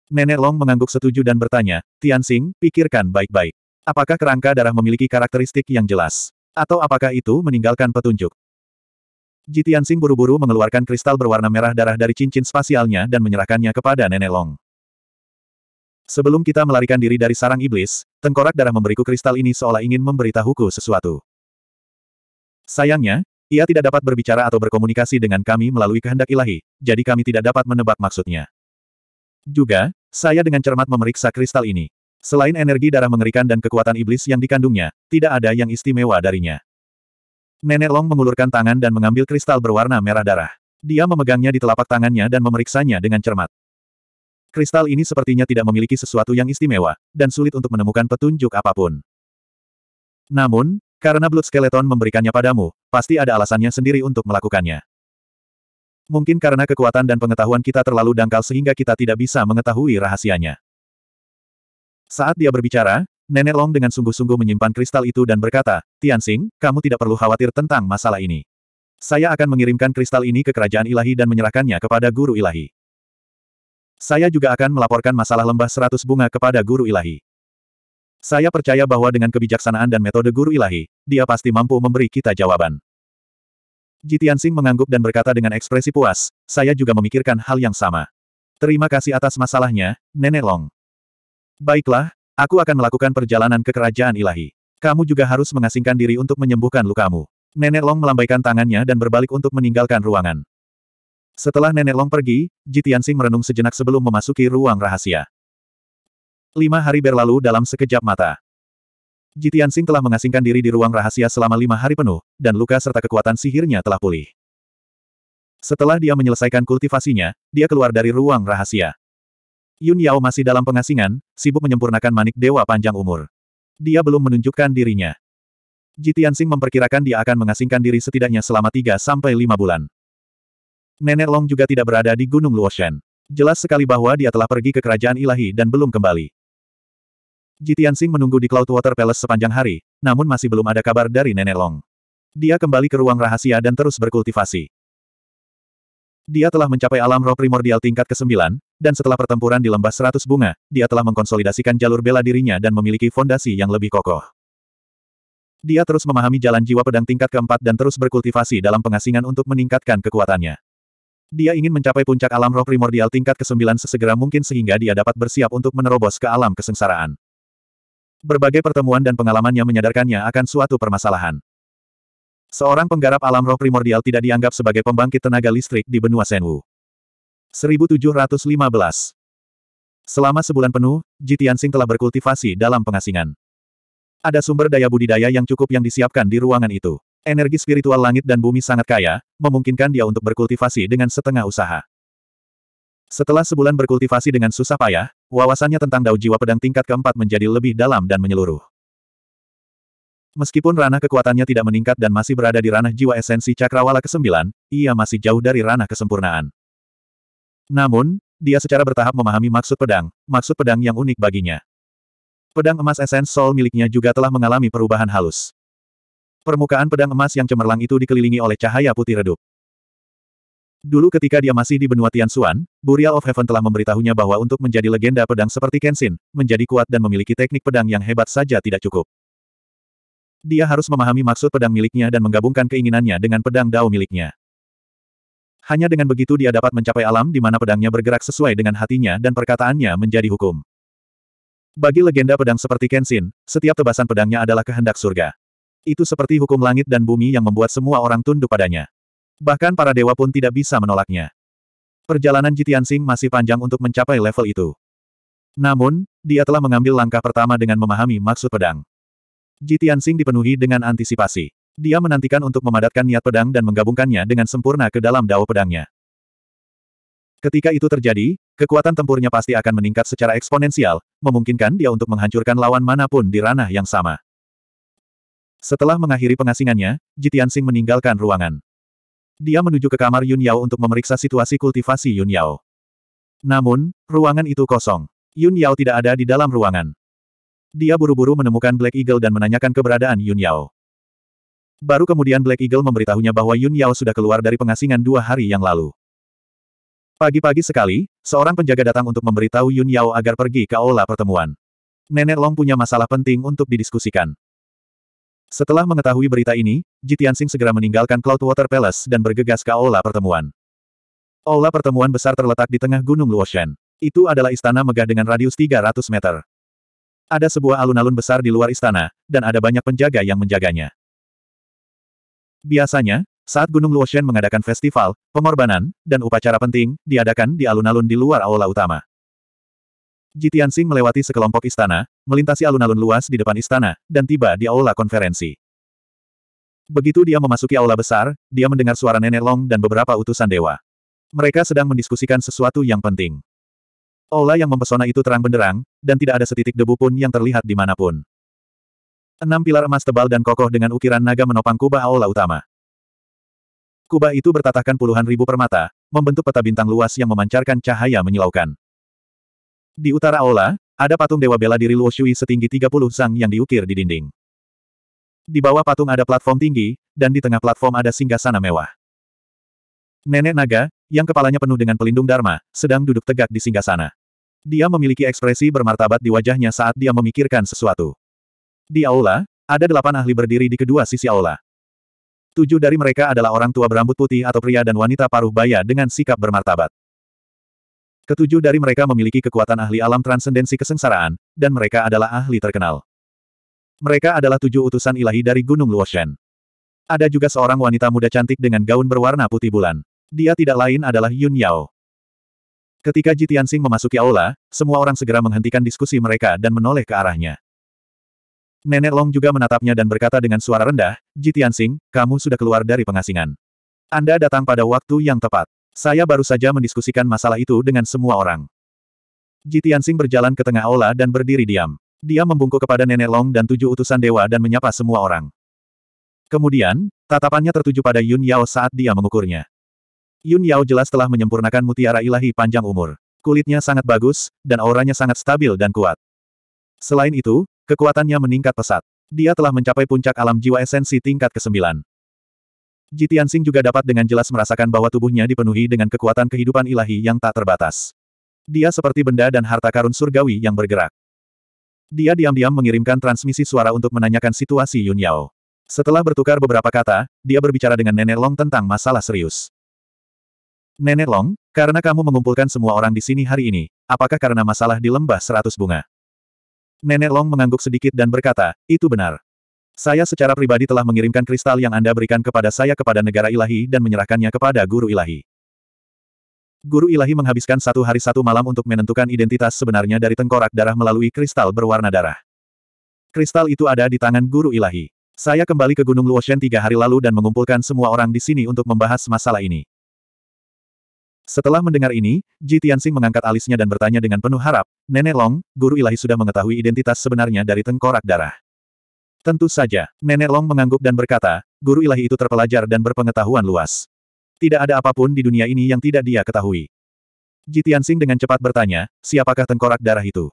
Nenek Long mengangguk setuju dan bertanya, Tianxing, pikirkan baik-baik. Apakah kerangka darah memiliki karakteristik yang jelas? Atau apakah itu meninggalkan petunjuk? Ji Tianxing buru-buru mengeluarkan kristal berwarna merah darah dari cincin spasialnya dan menyerahkannya kepada Nenek Long. Sebelum kita melarikan diri dari sarang iblis, tengkorak darah memberiku kristal ini seolah ingin memberitahuku sesuatu. Sayangnya, ia tidak dapat berbicara atau berkomunikasi dengan kami melalui kehendak ilahi, jadi kami tidak dapat menebak maksudnya. Juga, saya dengan cermat memeriksa kristal ini. Selain energi darah mengerikan dan kekuatan iblis yang dikandungnya, tidak ada yang istimewa darinya. Nenek Long mengulurkan tangan dan mengambil kristal berwarna merah darah. Dia memegangnya di telapak tangannya dan memeriksanya dengan cermat. Kristal ini sepertinya tidak memiliki sesuatu yang istimewa, dan sulit untuk menemukan petunjuk apapun. Namun, karena Blood Skeleton memberikannya padamu, pasti ada alasannya sendiri untuk melakukannya. Mungkin karena kekuatan dan pengetahuan kita terlalu dangkal sehingga kita tidak bisa mengetahui rahasianya. Saat dia berbicara, Nenek Long dengan sungguh-sungguh menyimpan kristal itu dan berkata, Tianxing, kamu tidak perlu khawatir tentang masalah ini. Saya akan mengirimkan kristal ini ke kerajaan ilahi dan menyerahkannya kepada guru ilahi. Saya juga akan melaporkan masalah lembah seratus bunga kepada guru ilahi. Saya percaya bahwa dengan kebijaksanaan dan metode guru ilahi, dia pasti mampu memberi kita jawaban. Jitian Sing mengangguk dan berkata dengan ekspresi puas, saya juga memikirkan hal yang sama. Terima kasih atas masalahnya, Nenek Long. Baiklah, aku akan melakukan perjalanan ke kerajaan ilahi. Kamu juga harus mengasingkan diri untuk menyembuhkan lukamu. Nenek Long melambaikan tangannya dan berbalik untuk meninggalkan ruangan. Setelah Nenek Long pergi, Jitian Sing merenung sejenak sebelum memasuki ruang rahasia. Lima hari berlalu dalam sekejap mata. Jitian Sing telah mengasingkan diri di ruang rahasia selama lima hari penuh, dan luka serta kekuatan sihirnya telah pulih. Setelah dia menyelesaikan kultivasinya, dia keluar dari ruang rahasia. Yun Yao masih dalam pengasingan, sibuk menyempurnakan manik dewa panjang umur. Dia belum menunjukkan dirinya. Jitian Sing memperkirakan dia akan mengasingkan diri setidaknya selama tiga sampai lima bulan. Nenek Long juga tidak berada di Gunung Luoshan. Jelas sekali bahwa dia telah pergi ke kerajaan ilahi dan belum kembali. Jitian Sing menunggu di Cloud Water Palace sepanjang hari, namun masih belum ada kabar dari Nenek Long. Dia kembali ke ruang rahasia dan terus berkultivasi. Dia telah mencapai alam roh primordial tingkat ke-9, dan setelah pertempuran di lembah Seratus bunga, dia telah mengkonsolidasikan jalur bela dirinya dan memiliki fondasi yang lebih kokoh. Dia terus memahami jalan jiwa pedang tingkat keempat dan terus berkultivasi dalam pengasingan untuk meningkatkan kekuatannya. Dia ingin mencapai puncak alam roh primordial tingkat ke-9 sesegera mungkin sehingga dia dapat bersiap untuk menerobos ke alam kesengsaraan. Berbagai pertemuan dan pengalamannya menyadarkannya akan suatu permasalahan. Seorang penggarap alam roh primordial tidak dianggap sebagai pembangkit tenaga listrik di benua Senwu. 1715 Selama sebulan penuh, Jitiansing telah berkultivasi dalam pengasingan. Ada sumber daya budidaya yang cukup yang disiapkan di ruangan itu. Energi spiritual langit dan bumi sangat kaya, memungkinkan dia untuk berkultivasi dengan setengah usaha. Setelah sebulan berkultivasi dengan susah payah, Wawasannya tentang Dao Jiwa Pedang tingkat keempat menjadi lebih dalam dan menyeluruh. Meskipun ranah kekuatannya tidak meningkat dan masih berada di ranah jiwa esensi cakrawala ke-9, ia masih jauh dari ranah kesempurnaan. Namun, dia secara bertahap memahami maksud pedang, maksud pedang yang unik baginya. Pedang emas esens Sol miliknya juga telah mengalami perubahan halus. Permukaan pedang emas yang cemerlang itu dikelilingi oleh cahaya putih redup. Dulu ketika dia masih di benua Tian Tianxuan, Burial of Heaven telah memberitahunya bahwa untuk menjadi legenda pedang seperti Kenshin, menjadi kuat dan memiliki teknik pedang yang hebat saja tidak cukup. Dia harus memahami maksud pedang miliknya dan menggabungkan keinginannya dengan pedang dao miliknya. Hanya dengan begitu dia dapat mencapai alam di mana pedangnya bergerak sesuai dengan hatinya dan perkataannya menjadi hukum. Bagi legenda pedang seperti Kenshin, setiap tebasan pedangnya adalah kehendak surga. Itu seperti hukum langit dan bumi yang membuat semua orang tunduk padanya. Bahkan para dewa pun tidak bisa menolaknya. Perjalanan Jitiansing masih panjang untuk mencapai level itu. Namun, dia telah mengambil langkah pertama dengan memahami maksud pedang. Jitiansing dipenuhi dengan antisipasi. Dia menantikan untuk memadatkan niat pedang dan menggabungkannya dengan sempurna ke dalam dao pedangnya. Ketika itu terjadi, kekuatan tempurnya pasti akan meningkat secara eksponensial, memungkinkan dia untuk menghancurkan lawan manapun di ranah yang sama. Setelah mengakhiri pengasingannya, Jitiansing meninggalkan ruangan. Dia menuju ke kamar Yun Yao untuk memeriksa situasi kultivasi Yun Yao. Namun, ruangan itu kosong. Yun Yao tidak ada di dalam ruangan. Dia buru-buru menemukan Black Eagle dan menanyakan keberadaan Yun Yao. Baru kemudian Black Eagle memberitahunya bahwa Yun Yao sudah keluar dari pengasingan dua hari yang lalu. Pagi-pagi sekali, seorang penjaga datang untuk memberitahu Yun Yao agar pergi ke aula pertemuan. Nenek Long punya masalah penting untuk didiskusikan. Setelah mengetahui berita ini, Jitiansing segera meninggalkan Cloudwater Palace dan bergegas ke aula pertemuan. Aula pertemuan besar terletak di tengah Gunung Luoshen. Itu adalah istana megah dengan radius 300 meter. Ada sebuah alun-alun besar di luar istana, dan ada banyak penjaga yang menjaganya. Biasanya, saat Gunung Luoshen mengadakan festival, pengorbanan, dan upacara penting, diadakan di alun-alun di luar aula utama. Jitiansing melewati sekelompok istana, melintasi alun-alun luas di depan istana, dan tiba di aula konferensi. Begitu dia memasuki aula besar, dia mendengar suara Nenek Long dan beberapa utusan dewa. Mereka sedang mendiskusikan sesuatu yang penting. Aula yang mempesona itu terang benderang, dan tidak ada setitik debu pun yang terlihat di dimanapun. Enam pilar emas tebal dan kokoh dengan ukiran naga menopang kubah aula utama. Kubah itu bertatahkan puluhan ribu permata, membentuk peta bintang luas yang memancarkan cahaya menyilaukan. Di utara aula, ada patung dewa bela diri Luo Shui setinggi 30 zang yang diukir di dinding. Di bawah patung ada platform tinggi, dan di tengah platform ada singgasana mewah. Nenek naga, yang kepalanya penuh dengan pelindung Dharma, sedang duduk tegak di singgasana. Dia memiliki ekspresi bermartabat di wajahnya saat dia memikirkan sesuatu. Di aula, ada delapan ahli berdiri di kedua sisi aula. Tujuh dari mereka adalah orang tua berambut putih atau pria dan wanita paruh baya dengan sikap bermartabat. Ketujuh dari mereka memiliki kekuatan ahli alam transendensi kesengsaraan, dan mereka adalah ahli terkenal. Mereka adalah tujuh utusan ilahi dari Gunung Luoshen. Ada juga seorang wanita muda cantik dengan gaun berwarna putih bulan. Dia tidak lain adalah Yun Yao. Ketika Ji Tianxing memasuki aula, semua orang segera menghentikan diskusi mereka dan menoleh ke arahnya. Nenek Long juga menatapnya dan berkata dengan suara rendah, Ji Tianxing, kamu sudah keluar dari pengasingan. Anda datang pada waktu yang tepat. Saya baru saja mendiskusikan masalah itu dengan semua orang. Ji Tianxing berjalan ke tengah aula dan berdiri diam. Dia membungkuk kepada Nenek Long dan tujuh utusan dewa dan menyapa semua orang. Kemudian, tatapannya tertuju pada Yun Yao saat dia mengukurnya. Yun Yao jelas telah menyempurnakan mutiara ilahi panjang umur. Kulitnya sangat bagus, dan auranya sangat stabil dan kuat. Selain itu, kekuatannya meningkat pesat. Dia telah mencapai puncak alam jiwa esensi tingkat ke-9. Jitian Tianxing juga dapat dengan jelas merasakan bahwa tubuhnya dipenuhi dengan kekuatan kehidupan ilahi yang tak terbatas. Dia seperti benda dan harta karun surgawi yang bergerak. Dia diam-diam mengirimkan transmisi suara untuk menanyakan situasi Yun Yao. Setelah bertukar beberapa kata, dia berbicara dengan Nenek Long tentang masalah serius. Nenek Long, karena kamu mengumpulkan semua orang di sini hari ini, apakah karena masalah di lembah seratus bunga? Nenek Long mengangguk sedikit dan berkata, itu benar. Saya secara pribadi telah mengirimkan kristal yang Anda berikan kepada saya kepada negara ilahi dan menyerahkannya kepada guru ilahi. Guru ilahi menghabiskan satu hari satu malam untuk menentukan identitas sebenarnya dari tengkorak darah melalui kristal berwarna darah. Kristal itu ada di tangan guru ilahi. Saya kembali ke Gunung Luoshen tiga hari lalu dan mengumpulkan semua orang di sini untuk membahas masalah ini. Setelah mendengar ini, Ji Tianxing mengangkat alisnya dan bertanya dengan penuh harap, Nenek Long, guru ilahi sudah mengetahui identitas sebenarnya dari tengkorak darah. Tentu saja, Nenek Long mengangguk dan berkata, guru ilahi itu terpelajar dan berpengetahuan luas. Tidak ada apapun di dunia ini yang tidak dia ketahui. Jitian Jitiansing dengan cepat bertanya, siapakah tengkorak darah itu?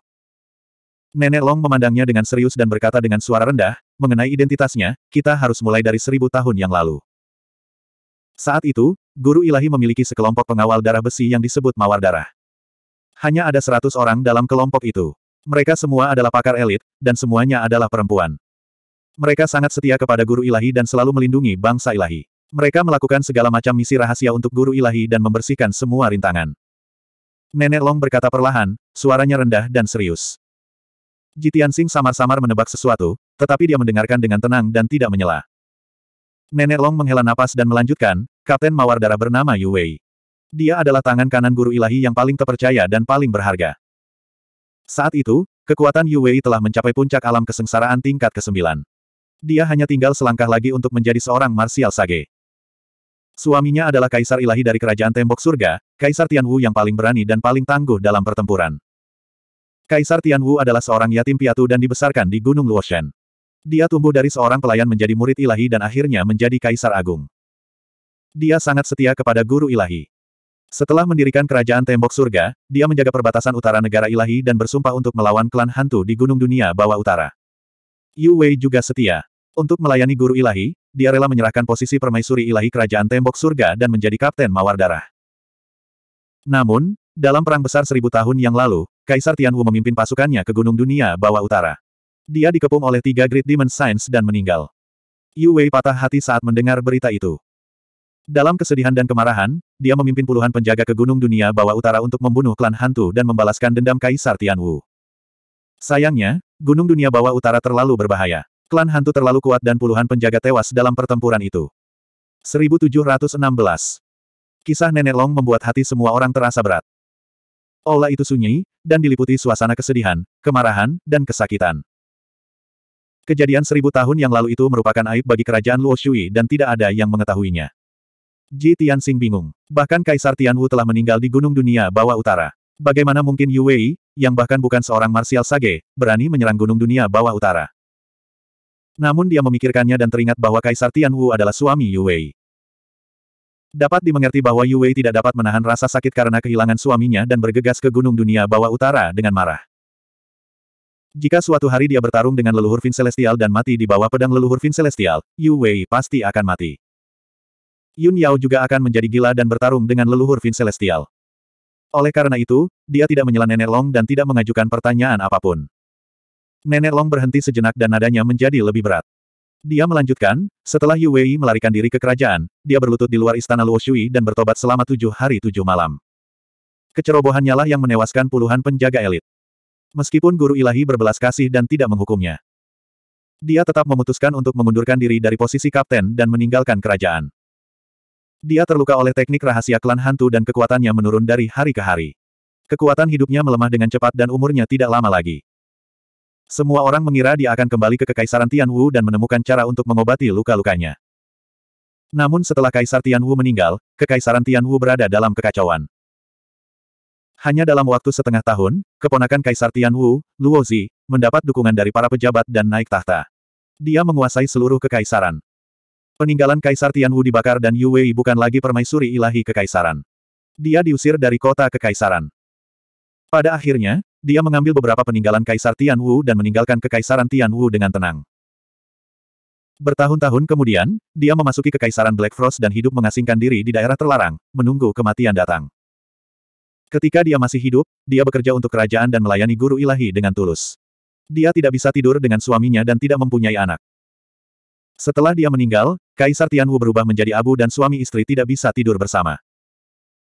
Nenek Long memandangnya dengan serius dan berkata dengan suara rendah, mengenai identitasnya, kita harus mulai dari seribu tahun yang lalu. Saat itu, guru ilahi memiliki sekelompok pengawal darah besi yang disebut mawar darah. Hanya ada seratus orang dalam kelompok itu. Mereka semua adalah pakar elit, dan semuanya adalah perempuan. Mereka sangat setia kepada guru ilahi dan selalu melindungi bangsa ilahi. Mereka melakukan segala macam misi rahasia untuk guru ilahi dan membersihkan semua rintangan. Nenek Long berkata perlahan, suaranya rendah dan serius. Jitian Sing samar-samar menebak sesuatu, tetapi dia mendengarkan dengan tenang dan tidak menyela. Nenek Long menghela napas dan melanjutkan, Kapten Mawar Darah bernama Yu Wei. Dia adalah tangan kanan guru ilahi yang paling terpercaya dan paling berharga. Saat itu, kekuatan Yu Wei telah mencapai puncak alam kesengsaraan tingkat ke-9. Dia hanya tinggal selangkah lagi untuk menjadi seorang Marsial Sage. Suaminya adalah Kaisar Ilahi dari Kerajaan Tembok Surga, Kaisar Tianwu yang paling berani dan paling tangguh dalam pertempuran. Kaisar Tianwu adalah seorang yatim piatu dan dibesarkan di Gunung Luoshan. Dia tumbuh dari seorang pelayan menjadi murid ilahi dan akhirnya menjadi Kaisar Agung. Dia sangat setia kepada guru ilahi. Setelah mendirikan kerajaan tembok surga, dia menjaga perbatasan utara negara ilahi dan bersumpah untuk melawan klan hantu di Gunung Dunia Bawah Utara. Yu Wei juga setia. Untuk melayani guru ilahi, dia rela menyerahkan posisi permaisuri ilahi kerajaan tembok surga dan menjadi kapten mawar darah. Namun, dalam perang besar seribu tahun yang lalu, Kaisar Tianwu memimpin pasukannya ke Gunung Dunia bawah utara. Dia dikepung oleh tiga Great Demon Science dan meninggal. Yu Wei patah hati saat mendengar berita itu. Dalam kesedihan dan kemarahan, dia memimpin puluhan penjaga ke Gunung Dunia bawah utara untuk membunuh klan hantu dan membalaskan dendam Kaisar Tianwu. Sayangnya, Gunung Dunia bawah utara terlalu berbahaya. Klan hantu terlalu kuat dan puluhan penjaga tewas dalam pertempuran itu. 1716. Kisah Nenek Long membuat hati semua orang terasa berat. Aula itu sunyi, dan diliputi suasana kesedihan, kemarahan, dan kesakitan. Kejadian seribu tahun yang lalu itu merupakan aib bagi kerajaan Luo Shui dan tidak ada yang mengetahuinya. Ji Tianxing bingung. Bahkan Kaisar Tianwu telah meninggal di Gunung Dunia Bawah Utara. Bagaimana mungkin Yue Yi, yang bahkan bukan seorang marsial sage, berani menyerang Gunung Dunia Bawah Utara? Namun dia memikirkannya dan teringat bahwa Kaisar Tian adalah suami Yu Wei. Dapat dimengerti bahwa Yu Wei tidak dapat menahan rasa sakit karena kehilangan suaminya dan bergegas ke Gunung Dunia Bawah Utara dengan marah. Jika suatu hari dia bertarung dengan leluhur Vin Celestial dan mati di bawah pedang leluhur Vin Celestial, Yu Wei pasti akan mati. Yun Yao juga akan menjadi gila dan bertarung dengan leluhur Vin Celestial. Oleh karena itu, dia tidak menyela Nenek Long dan tidak mengajukan pertanyaan apapun. Nenek Long berhenti sejenak dan nadanya menjadi lebih berat. Dia melanjutkan, setelah Yu Wei melarikan diri ke kerajaan, dia berlutut di luar istana Luo Shui dan bertobat selama tujuh hari tujuh malam. Kecerobohannya lah yang menewaskan puluhan penjaga elit. Meskipun guru ilahi berbelas kasih dan tidak menghukumnya. Dia tetap memutuskan untuk mengundurkan diri dari posisi kapten dan meninggalkan kerajaan. Dia terluka oleh teknik rahasia klan hantu dan kekuatannya menurun dari hari ke hari. Kekuatan hidupnya melemah dengan cepat dan umurnya tidak lama lagi. Semua orang mengira dia akan kembali ke Kekaisaran Tianwu dan menemukan cara untuk mengobati luka-lukanya. Namun setelah Kaisar Tianwu meninggal, Kekaisaran Tianwu berada dalam kekacauan. Hanya dalam waktu setengah tahun, keponakan Kaisar Tianwu, Zi, mendapat dukungan dari para pejabat dan naik tahta. Dia menguasai seluruh kekaisaran. Peninggalan Kaisar Tianwu dibakar dan Wei bukan lagi permaisuri ilahi kekaisaran. Dia diusir dari kota kekaisaran. Pada akhirnya, dia mengambil beberapa peninggalan Kaisar Tianwu dan meninggalkan kekaisaran Tianwu dengan tenang. Bertahun-tahun kemudian, dia memasuki kekaisaran Black Frost dan hidup mengasingkan diri di daerah terlarang, menunggu kematian datang. Ketika dia masih hidup, dia bekerja untuk kerajaan dan melayani guru ilahi dengan tulus. Dia tidak bisa tidur dengan suaminya dan tidak mempunyai anak. Setelah dia meninggal, Kaisar Tianwu berubah menjadi abu dan suami istri tidak bisa tidur bersama.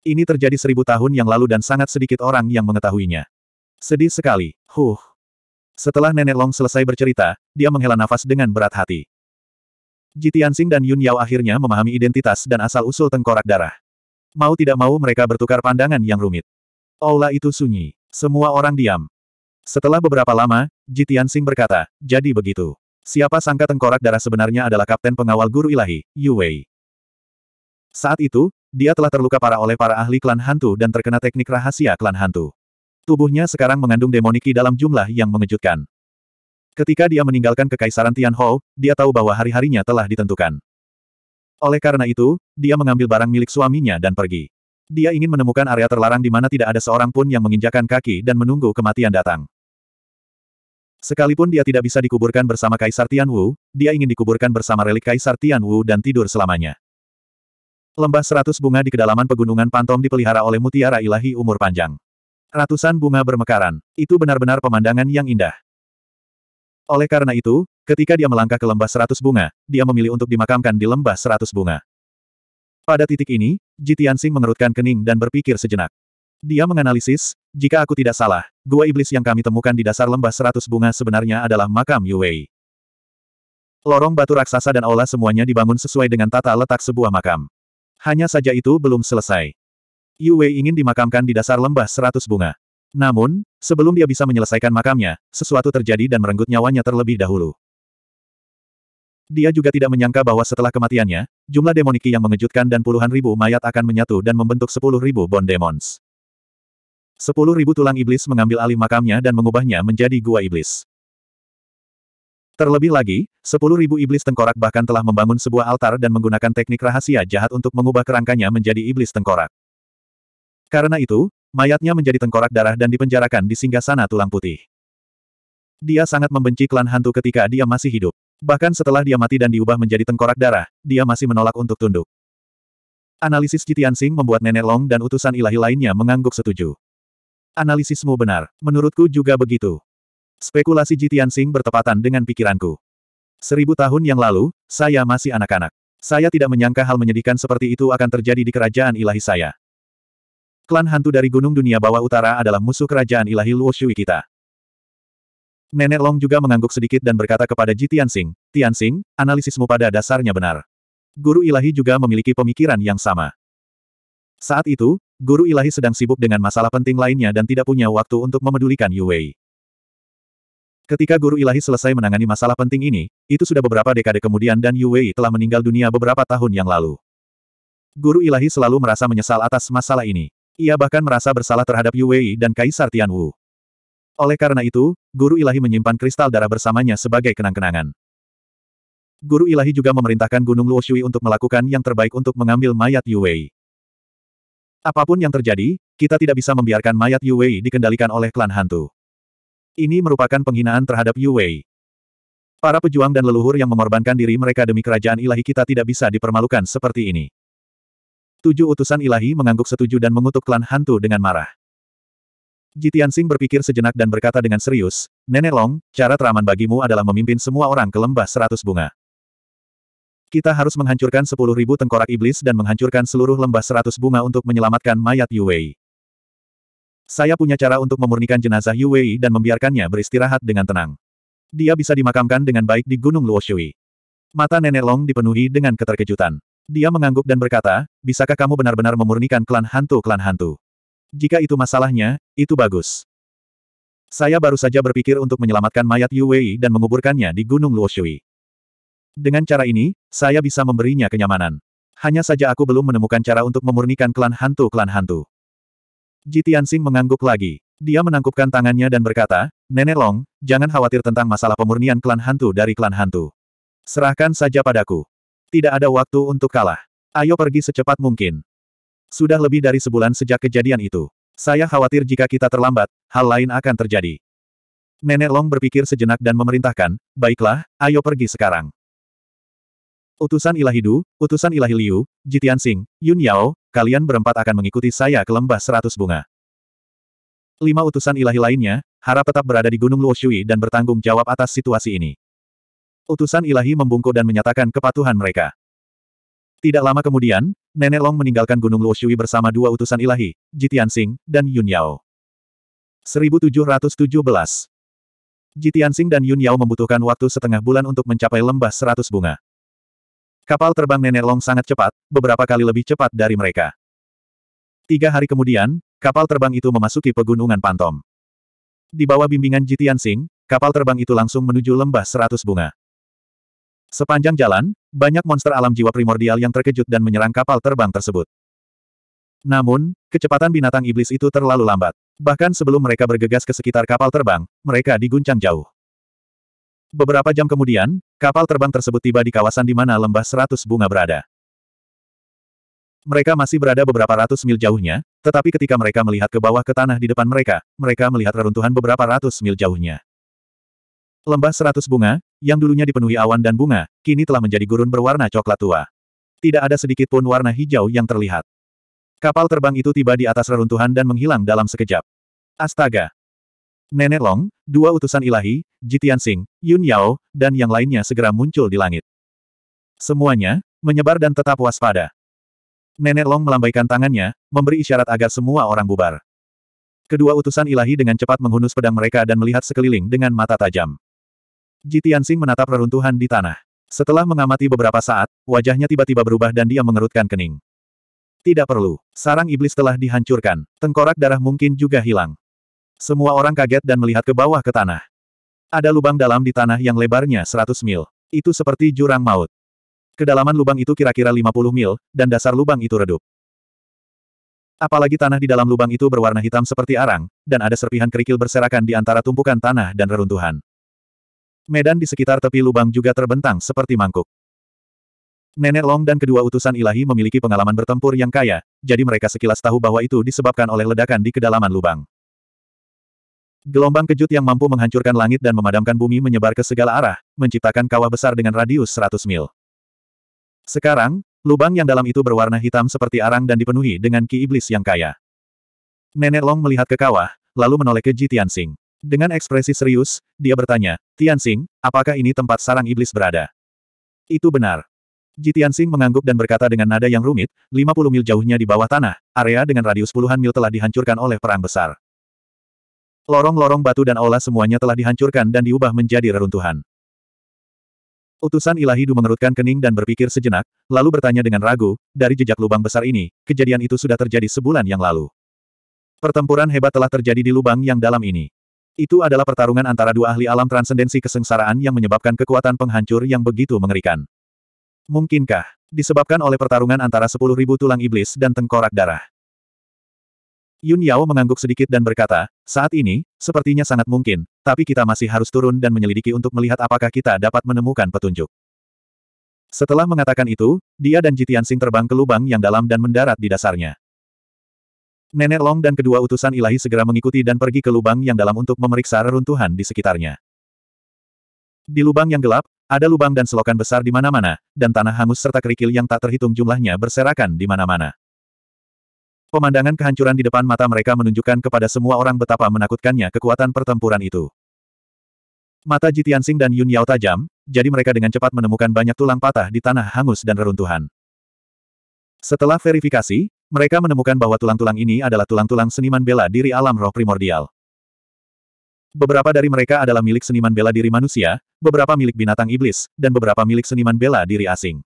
Ini terjadi seribu tahun yang lalu dan sangat sedikit orang yang mengetahuinya. Sedih sekali. Huh. Setelah Nenek Long selesai bercerita, dia menghela nafas dengan berat hati. Ji dan Yun Yao akhirnya memahami identitas dan asal-usul tengkorak darah. Mau tidak mau mereka bertukar pandangan yang rumit. Aula itu sunyi. Semua orang diam. Setelah beberapa lama, Ji berkata, jadi begitu. Siapa sangka tengkorak darah sebenarnya adalah kapten pengawal guru ilahi, Yu Wei. Saat itu, dia telah terluka parah oleh para ahli klan hantu dan terkena teknik rahasia klan hantu. Tubuhnya sekarang mengandung demoniki dalam jumlah yang mengejutkan. Ketika dia meninggalkan kekaisaran Tianhou, dia tahu bahwa hari-harinya telah ditentukan. Oleh karena itu, dia mengambil barang milik suaminya dan pergi. Dia ingin menemukan area terlarang di mana tidak ada seorang pun yang menginjakan kaki dan menunggu kematian datang. Sekalipun dia tidak bisa dikuburkan bersama Kaisar Tianwu, dia ingin dikuburkan bersama relik Kaisar Tianwu dan tidur selamanya. Lembah seratus bunga di kedalaman pegunungan Pantom dipelihara oleh mutiara ilahi umur panjang. Ratusan bunga bermekaran. Itu benar-benar pemandangan yang indah. Oleh karena itu, ketika dia melangkah ke lembah seratus bunga, dia memilih untuk dimakamkan di lembah seratus bunga. Pada titik ini, Jitiansing mengerutkan kening dan berpikir sejenak. Dia menganalisis, jika aku tidak salah, gua iblis yang kami temukan di dasar lembah seratus bunga sebenarnya adalah makam Yuwei. Lorong batu raksasa dan aula semuanya dibangun sesuai dengan tata letak sebuah makam. Hanya saja itu belum selesai. Yue ingin dimakamkan di dasar lembah seratus bunga. Namun, sebelum dia bisa menyelesaikan makamnya, sesuatu terjadi dan merenggut nyawanya terlebih dahulu. Dia juga tidak menyangka bahwa setelah kematiannya, jumlah demoniki yang mengejutkan dan puluhan ribu mayat akan menyatu dan membentuk sepuluh ribu bond demons. Sepuluh ribu tulang iblis mengambil alih makamnya dan mengubahnya menjadi gua iblis. Terlebih lagi, sepuluh ribu iblis tengkorak bahkan telah membangun sebuah altar dan menggunakan teknik rahasia jahat untuk mengubah kerangkanya menjadi iblis tengkorak. Karena itu, mayatnya menjadi tengkorak darah dan dipenjarakan di singgasana tulang putih. Dia sangat membenci klan hantu ketika dia masih hidup. Bahkan setelah dia mati dan diubah menjadi tengkorak darah, dia masih menolak untuk tunduk. Analisis Jitian Sing membuat Nenek Long dan utusan ilahi lainnya mengangguk setuju. Analisismu benar, menurutku juga begitu. Spekulasi Jitian Sing bertepatan dengan pikiranku. Seribu tahun yang lalu, saya masih anak-anak. Saya tidak menyangka hal menyedihkan seperti itu akan terjadi di kerajaan ilahi saya. Klan hantu dari Gunung Dunia Bawah Utara adalah musuh kerajaan ilahi Luo Shui kita. Nenek Long juga mengangguk sedikit dan berkata kepada Ji Tianxing, Tianxing, analisismu pada dasarnya benar. Guru ilahi juga memiliki pemikiran yang sama. Saat itu, guru ilahi sedang sibuk dengan masalah penting lainnya dan tidak punya waktu untuk memedulikan Yu Wei. Ketika guru ilahi selesai menangani masalah penting ini, itu sudah beberapa dekade kemudian dan Yu Wei telah meninggal dunia beberapa tahun yang lalu. Guru ilahi selalu merasa menyesal atas masalah ini. Ia bahkan merasa bersalah terhadap Yuwei dan Kaisar Tianwu. Oleh karena itu, Guru Ilahi menyimpan kristal darah bersamanya sebagai kenang-kenangan. Guru Ilahi juga memerintahkan Gunung Luoshui untuk melakukan yang terbaik untuk mengambil mayat Yuwei. Apapun yang terjadi, kita tidak bisa membiarkan mayat Yuwei dikendalikan oleh klan hantu. Ini merupakan penghinaan terhadap Yuwei. Para pejuang dan leluhur yang mengorbankan diri mereka demi kerajaan ilahi kita tidak bisa dipermalukan seperti ini. Tujuh utusan ilahi mengangguk setuju dan mengutuk klan hantu dengan marah. Jitian Sing berpikir sejenak dan berkata dengan serius, Nenek Long, cara teraman bagimu adalah memimpin semua orang ke lembah seratus bunga. Kita harus menghancurkan sepuluh ribu tengkorak iblis dan menghancurkan seluruh lembah seratus bunga untuk menyelamatkan mayat Yue. Saya punya cara untuk memurnikan jenazah Yue dan membiarkannya beristirahat dengan tenang. Dia bisa dimakamkan dengan baik di Gunung Luoshui. Mata Nenek Long dipenuhi dengan keterkejutan. Dia mengangguk dan berkata, bisakah kamu benar-benar memurnikan klan hantu-klan hantu? Jika itu masalahnya, itu bagus. Saya baru saja berpikir untuk menyelamatkan mayat Yuwei dan menguburkannya di Gunung Luoshui. Dengan cara ini, saya bisa memberinya kenyamanan. Hanya saja aku belum menemukan cara untuk memurnikan klan hantu-klan hantu. Ji Tianxing mengangguk lagi. Dia menangkupkan tangannya dan berkata, Nenek Long, jangan khawatir tentang masalah pemurnian klan hantu dari klan hantu. Serahkan saja padaku. Tidak ada waktu untuk kalah. Ayo pergi secepat mungkin. Sudah lebih dari sebulan sejak kejadian itu. Saya khawatir jika kita terlambat, hal lain akan terjadi. Nenek Long berpikir sejenak dan memerintahkan, baiklah, ayo pergi sekarang. Utusan ilahi Du, utusan ilahi Liu, Jitian Sing, Yun Yao, kalian berempat akan mengikuti saya ke lembah seratus bunga. Lima utusan ilahi lainnya, harap tetap berada di Gunung Luoshui dan bertanggung jawab atas situasi ini. Utusan ilahi membungkuk dan menyatakan kepatuhan mereka. Tidak lama kemudian, Nenek Long meninggalkan Gunung Luoshui bersama dua utusan ilahi, Jitian Sing dan Yun Yao. 1717 Jitian Sing dan Yun Yao membutuhkan waktu setengah bulan untuk mencapai lembah seratus bunga. Kapal terbang Nenek Long sangat cepat, beberapa kali lebih cepat dari mereka. Tiga hari kemudian, kapal terbang itu memasuki pegunungan Pantom. Di bawah bimbingan Jitian Sing, kapal terbang itu langsung menuju lembah seratus bunga. Sepanjang jalan, banyak monster alam jiwa primordial yang terkejut dan menyerang kapal terbang tersebut. Namun, kecepatan binatang iblis itu terlalu lambat. Bahkan sebelum mereka bergegas ke sekitar kapal terbang, mereka diguncang jauh. Beberapa jam kemudian, kapal terbang tersebut tiba di kawasan di mana lembah seratus bunga berada. Mereka masih berada beberapa ratus mil jauhnya, tetapi ketika mereka melihat ke bawah ke tanah di depan mereka, mereka melihat reruntuhan beberapa ratus mil jauhnya. Lembah seratus bunga, yang dulunya dipenuhi awan dan bunga, kini telah menjadi gurun berwarna coklat tua. Tidak ada sedikit pun warna hijau yang terlihat. Kapal terbang itu tiba di atas reruntuhan dan menghilang dalam sekejap. Astaga! Nenek Long, dua utusan ilahi, Jitian Sing, Yun Yao, dan yang lainnya segera muncul di langit. Semuanya, menyebar dan tetap waspada. Nenek Long melambaikan tangannya, memberi isyarat agar semua orang bubar. Kedua utusan ilahi dengan cepat menghunus pedang mereka dan melihat sekeliling dengan mata tajam. Ji Tianxing menatap reruntuhan di tanah. Setelah mengamati beberapa saat, wajahnya tiba-tiba berubah dan dia mengerutkan kening. Tidak perlu. Sarang iblis telah dihancurkan. Tengkorak darah mungkin juga hilang. Semua orang kaget dan melihat ke bawah ke tanah. Ada lubang dalam di tanah yang lebarnya 100 mil. Itu seperti jurang maut. Kedalaman lubang itu kira-kira 50 mil, dan dasar lubang itu redup. Apalagi tanah di dalam lubang itu berwarna hitam seperti arang, dan ada serpihan kerikil berserakan di antara tumpukan tanah dan reruntuhan. Medan di sekitar tepi lubang juga terbentang seperti mangkuk. Nenek Long dan kedua utusan ilahi memiliki pengalaman bertempur yang kaya, jadi mereka sekilas tahu bahwa itu disebabkan oleh ledakan di kedalaman lubang. Gelombang kejut yang mampu menghancurkan langit dan memadamkan bumi menyebar ke segala arah, menciptakan kawah besar dengan radius 100 mil. Sekarang, lubang yang dalam itu berwarna hitam seperti arang dan dipenuhi dengan ki iblis yang kaya. Nenek Long melihat ke kawah, lalu menoleh ke Jitian Sing. Dengan ekspresi serius, dia bertanya, Tianxing, apakah ini tempat sarang iblis berada? Itu benar. Ji Tianxing mengangguk dan berkata dengan nada yang rumit, 50 mil jauhnya di bawah tanah, area dengan radius puluhan mil telah dihancurkan oleh perang besar. Lorong-lorong batu dan aula semuanya telah dihancurkan dan diubah menjadi reruntuhan. Utusan ilahi Du mengerutkan kening dan berpikir sejenak, lalu bertanya dengan ragu, dari jejak lubang besar ini, kejadian itu sudah terjadi sebulan yang lalu. Pertempuran hebat telah terjadi di lubang yang dalam ini. Itu adalah pertarungan antara dua ahli alam transendensi kesengsaraan yang menyebabkan kekuatan penghancur yang begitu mengerikan. Mungkinkah disebabkan oleh pertarungan antara sepuluh ribu tulang iblis dan tengkorak darah? Yun Yao mengangguk sedikit dan berkata, saat ini, sepertinya sangat mungkin, tapi kita masih harus turun dan menyelidiki untuk melihat apakah kita dapat menemukan petunjuk. Setelah mengatakan itu, dia dan Jitian Sing terbang ke lubang yang dalam dan mendarat di dasarnya. Nenek Long dan kedua utusan ilahi segera mengikuti dan pergi ke lubang yang dalam untuk memeriksa reruntuhan di sekitarnya. Di lubang yang gelap, ada lubang dan selokan besar di mana-mana, dan tanah hangus serta kerikil yang tak terhitung jumlahnya berserakan di mana-mana. Pemandangan kehancuran di depan mata mereka menunjukkan kepada semua orang betapa menakutkannya kekuatan pertempuran itu. Mata Sing dan Yun Yao tajam, jadi mereka dengan cepat menemukan banyak tulang patah di tanah hangus dan reruntuhan. Setelah verifikasi, mereka menemukan bahwa tulang-tulang ini adalah tulang-tulang seniman bela diri alam roh primordial. Beberapa dari mereka adalah milik seniman bela diri manusia, beberapa milik binatang iblis, dan beberapa milik seniman bela diri asing.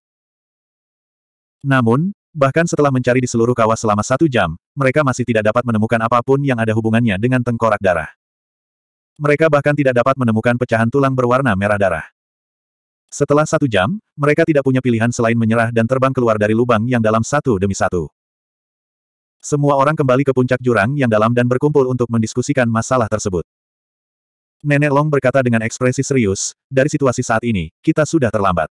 Namun, bahkan setelah mencari di seluruh kawah selama satu jam, mereka masih tidak dapat menemukan apapun yang ada hubungannya dengan tengkorak darah. Mereka bahkan tidak dapat menemukan pecahan tulang berwarna merah darah. Setelah satu jam, mereka tidak punya pilihan selain menyerah dan terbang keluar dari lubang yang dalam satu demi satu. Semua orang kembali ke puncak jurang yang dalam dan berkumpul untuk mendiskusikan masalah tersebut. Nenek Long berkata dengan ekspresi serius, dari situasi saat ini, kita sudah terlambat.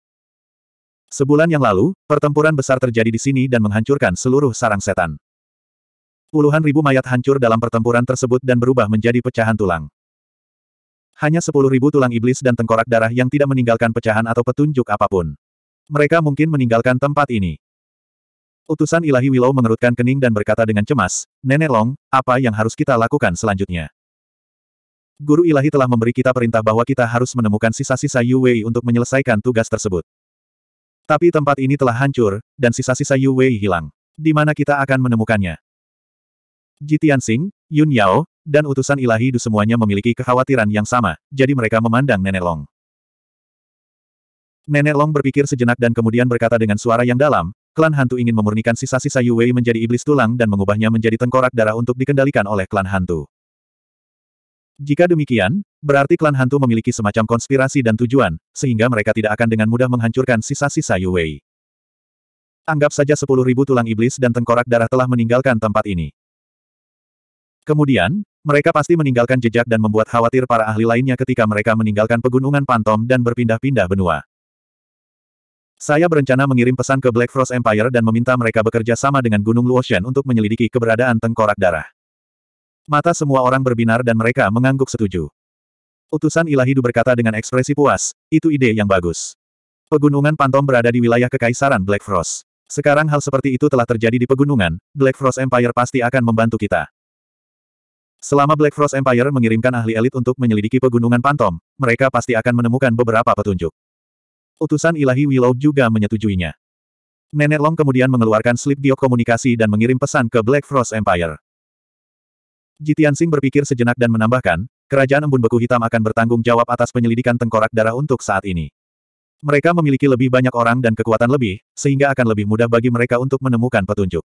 Sebulan yang lalu, pertempuran besar terjadi di sini dan menghancurkan seluruh sarang setan. Puluhan ribu mayat hancur dalam pertempuran tersebut dan berubah menjadi pecahan tulang. Hanya sepuluh ribu tulang iblis dan tengkorak darah yang tidak meninggalkan pecahan atau petunjuk apapun. Mereka mungkin meninggalkan tempat ini. Utusan ilahi Willow mengerutkan kening dan berkata dengan cemas, Nenek Long, apa yang harus kita lakukan selanjutnya? Guru ilahi telah memberi kita perintah bahwa kita harus menemukan sisa-sisa Yu Wei untuk menyelesaikan tugas tersebut. Tapi tempat ini telah hancur, dan sisa-sisa Yu Wei hilang. Di mana kita akan menemukannya? Jitian Singh, Yun Yao, dan utusan ilahi Du semuanya memiliki kekhawatiran yang sama, jadi mereka memandang Nenek Long. Nenek Long berpikir sejenak dan kemudian berkata dengan suara yang dalam, klan hantu ingin memurnikan sisa-sisa Yu Wei menjadi iblis tulang dan mengubahnya menjadi tengkorak darah untuk dikendalikan oleh klan hantu. Jika demikian, berarti klan hantu memiliki semacam konspirasi dan tujuan, sehingga mereka tidak akan dengan mudah menghancurkan sisa-sisa Yu Wei. Anggap saja ribu tulang iblis dan tengkorak darah telah meninggalkan tempat ini. Kemudian, mereka pasti meninggalkan jejak dan membuat khawatir para ahli lainnya ketika mereka meninggalkan pegunungan Pantom dan berpindah-pindah benua. Saya berencana mengirim pesan ke Black Frost Empire dan meminta mereka bekerja sama dengan Gunung Luoshan untuk menyelidiki keberadaan tengkorak darah. Mata semua orang berbinar dan mereka mengangguk setuju. Utusan ilahi Du berkata dengan ekspresi puas, itu ide yang bagus. Pegunungan Pantom berada di wilayah Kekaisaran Black Frost. Sekarang hal seperti itu telah terjadi di pegunungan, Black Frost Empire pasti akan membantu kita. Selama Black Frost Empire mengirimkan ahli elit untuk menyelidiki pegunungan Pantom, mereka pasti akan menemukan beberapa petunjuk. Utusan ilahi Willow juga menyetujuinya. Nenek Long kemudian mengeluarkan slip giok komunikasi dan mengirim pesan ke Black Frost Empire. Jitian Jitiansing berpikir sejenak dan menambahkan, kerajaan embun beku hitam akan bertanggung jawab atas penyelidikan tengkorak darah untuk saat ini. Mereka memiliki lebih banyak orang dan kekuatan lebih, sehingga akan lebih mudah bagi mereka untuk menemukan petunjuk.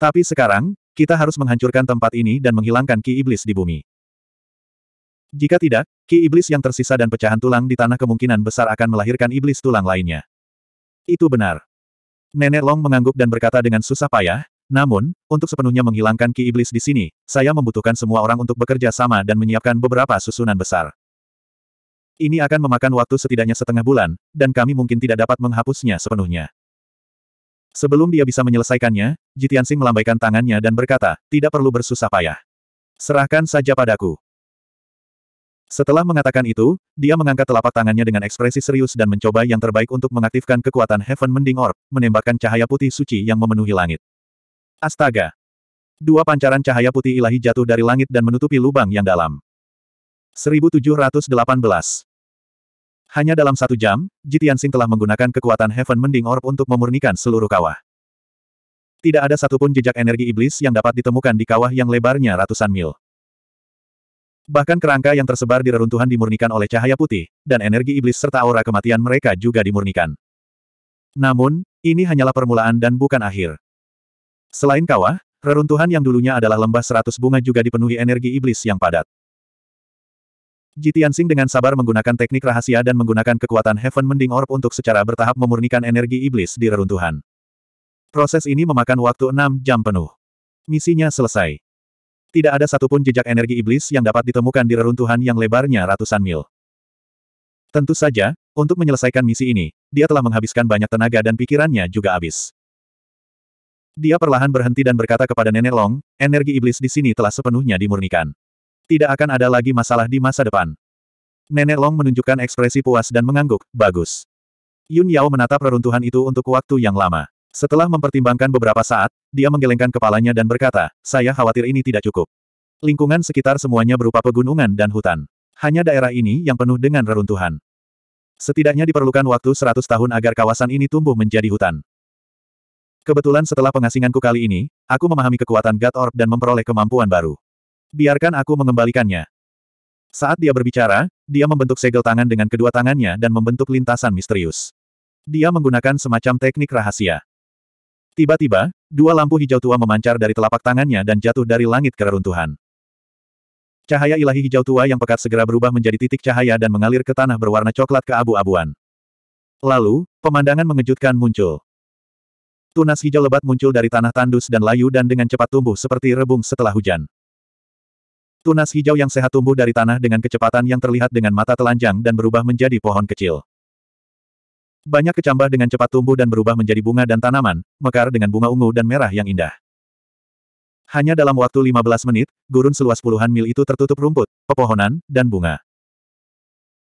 Tapi sekarang, kita harus menghancurkan tempat ini dan menghilangkan ki iblis di bumi. Jika tidak, ki iblis yang tersisa dan pecahan tulang di tanah kemungkinan besar akan melahirkan iblis tulang lainnya. Itu benar. Nenek Long mengangguk dan berkata dengan susah payah, namun, untuk sepenuhnya menghilangkan ki iblis di sini, saya membutuhkan semua orang untuk bekerja sama dan menyiapkan beberapa susunan besar. Ini akan memakan waktu setidaknya setengah bulan, dan kami mungkin tidak dapat menghapusnya sepenuhnya. Sebelum dia bisa menyelesaikannya, Jitiansing melambaikan tangannya dan berkata, tidak perlu bersusah payah. Serahkan saja padaku. Setelah mengatakan itu, dia mengangkat telapak tangannya dengan ekspresi serius dan mencoba yang terbaik untuk mengaktifkan kekuatan Heaven Mending Orb, menembakkan cahaya putih suci yang memenuhi langit. Astaga! Dua pancaran cahaya putih ilahi jatuh dari langit dan menutupi lubang yang dalam. 1718 Hanya dalam satu jam, Jitian Sing telah menggunakan kekuatan Heaven Mending Orb untuk memurnikan seluruh kawah. Tidak ada satupun jejak energi iblis yang dapat ditemukan di kawah yang lebarnya ratusan mil. Bahkan kerangka yang tersebar di reruntuhan dimurnikan oleh cahaya putih, dan energi iblis serta aura kematian mereka juga dimurnikan. Namun, ini hanyalah permulaan dan bukan akhir. Selain kawah, reruntuhan yang dulunya adalah lembah seratus bunga juga dipenuhi energi iblis yang padat. Jitian sing dengan sabar menggunakan teknik rahasia dan menggunakan kekuatan Heaven Mending Orb untuk secara bertahap memurnikan energi iblis di reruntuhan. Proses ini memakan waktu enam jam penuh. Misinya selesai. Tidak ada satupun jejak energi iblis yang dapat ditemukan di reruntuhan yang lebarnya ratusan mil. Tentu saja, untuk menyelesaikan misi ini, dia telah menghabiskan banyak tenaga dan pikirannya juga habis. Dia perlahan berhenti dan berkata kepada Nenek Long, energi iblis di sini telah sepenuhnya dimurnikan. Tidak akan ada lagi masalah di masa depan. Nenek Long menunjukkan ekspresi puas dan mengangguk, bagus. Yun Yao menatap reruntuhan itu untuk waktu yang lama. Setelah mempertimbangkan beberapa saat, dia menggelengkan kepalanya dan berkata, saya khawatir ini tidak cukup. Lingkungan sekitar semuanya berupa pegunungan dan hutan. Hanya daerah ini yang penuh dengan reruntuhan. Setidaknya diperlukan waktu 100 tahun agar kawasan ini tumbuh menjadi hutan. Kebetulan setelah pengasinganku kali ini, aku memahami kekuatan God Orb dan memperoleh kemampuan baru. Biarkan aku mengembalikannya. Saat dia berbicara, dia membentuk segel tangan dengan kedua tangannya dan membentuk lintasan misterius. Dia menggunakan semacam teknik rahasia. Tiba-tiba, dua lampu hijau tua memancar dari telapak tangannya dan jatuh dari langit ke reruntuhan. Cahaya ilahi hijau tua yang pekat segera berubah menjadi titik cahaya dan mengalir ke tanah berwarna coklat ke abu abuan Lalu, pemandangan mengejutkan muncul. Tunas hijau lebat muncul dari tanah tandus dan layu dan dengan cepat tumbuh seperti rebung setelah hujan. Tunas hijau yang sehat tumbuh dari tanah dengan kecepatan yang terlihat dengan mata telanjang dan berubah menjadi pohon kecil. Banyak kecambah dengan cepat tumbuh dan berubah menjadi bunga dan tanaman, mekar dengan bunga ungu dan merah yang indah. Hanya dalam waktu 15 menit, gurun seluas puluhan mil itu tertutup rumput, pepohonan, dan bunga.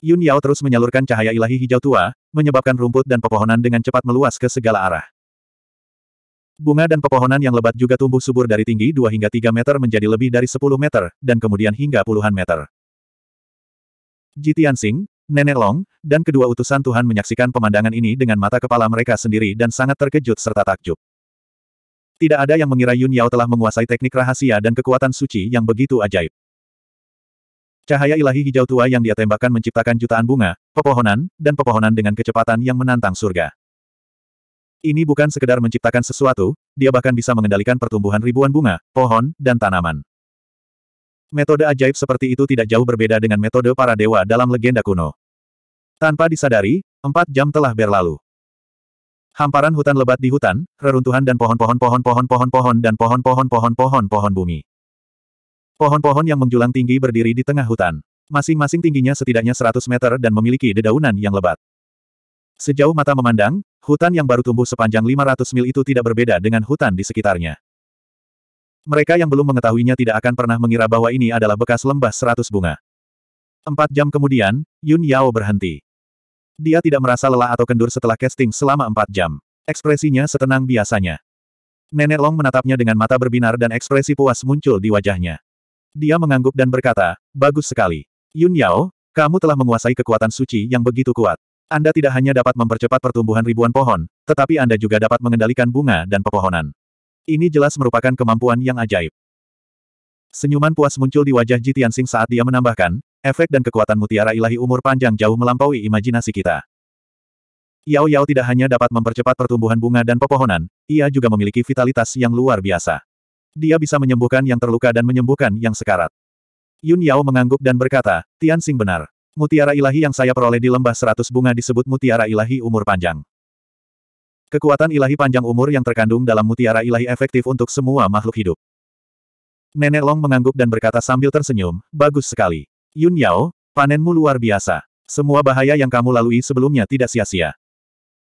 Yun Yao terus menyalurkan cahaya ilahi hijau tua, menyebabkan rumput dan pepohonan dengan cepat meluas ke segala arah. Bunga dan pepohonan yang lebat juga tumbuh subur dari tinggi 2 hingga 3 meter menjadi lebih dari 10 meter, dan kemudian hingga puluhan meter. Jitian Sing, Nenek Long, dan kedua utusan Tuhan menyaksikan pemandangan ini dengan mata kepala mereka sendiri dan sangat terkejut serta takjub. Tidak ada yang mengira Yun Yao telah menguasai teknik rahasia dan kekuatan suci yang begitu ajaib. Cahaya ilahi hijau tua yang dia tembakkan menciptakan jutaan bunga, pepohonan, dan pepohonan dengan kecepatan yang menantang surga. Ini bukan sekedar menciptakan sesuatu, dia bahkan bisa mengendalikan pertumbuhan ribuan bunga, pohon, dan tanaman. Metode ajaib seperti itu tidak jauh berbeda dengan metode para dewa dalam legenda kuno. Tanpa disadari, empat jam telah berlalu. Hamparan hutan lebat di hutan, reruntuhan dan pohon-pohon pohon-pohon pohon-pohon dan pohon-pohon pohon-pohon pohon bumi. Pohon-pohon yang menjulang tinggi berdiri di tengah hutan. Masing-masing tingginya setidaknya 100 meter dan memiliki dedaunan yang lebat. Sejauh mata memandang, hutan yang baru tumbuh sepanjang 500 mil itu tidak berbeda dengan hutan di sekitarnya. Mereka yang belum mengetahuinya tidak akan pernah mengira bahwa ini adalah bekas lembah seratus bunga. Empat jam kemudian, Yun Yao berhenti. Dia tidak merasa lelah atau kendur setelah casting selama empat jam. Ekspresinya setenang biasanya. Nenek Long menatapnya dengan mata berbinar dan ekspresi puas muncul di wajahnya. Dia mengangguk dan berkata, bagus sekali. Yun Yao, kamu telah menguasai kekuatan suci yang begitu kuat. Anda tidak hanya dapat mempercepat pertumbuhan ribuan pohon, tetapi Anda juga dapat mengendalikan bunga dan pepohonan. Ini jelas merupakan kemampuan yang ajaib. Senyuman puas muncul di wajah Ji Tianxing saat dia menambahkan, efek dan kekuatan mutiara ilahi umur panjang jauh melampaui imajinasi kita. Yao Yao tidak hanya dapat mempercepat pertumbuhan bunga dan pepohonan, ia juga memiliki vitalitas yang luar biasa. Dia bisa menyembuhkan yang terluka dan menyembuhkan yang sekarat. Yun Yao mengangguk dan berkata, Tian Sing benar. Mutiara ilahi yang saya peroleh di lembah seratus bunga disebut mutiara ilahi umur panjang. Kekuatan ilahi panjang umur yang terkandung dalam mutiara ilahi efektif untuk semua makhluk hidup. Nenek Long mengangguk dan berkata sambil tersenyum, bagus sekali. Yun Yao, panenmu luar biasa. Semua bahaya yang kamu lalui sebelumnya tidak sia-sia.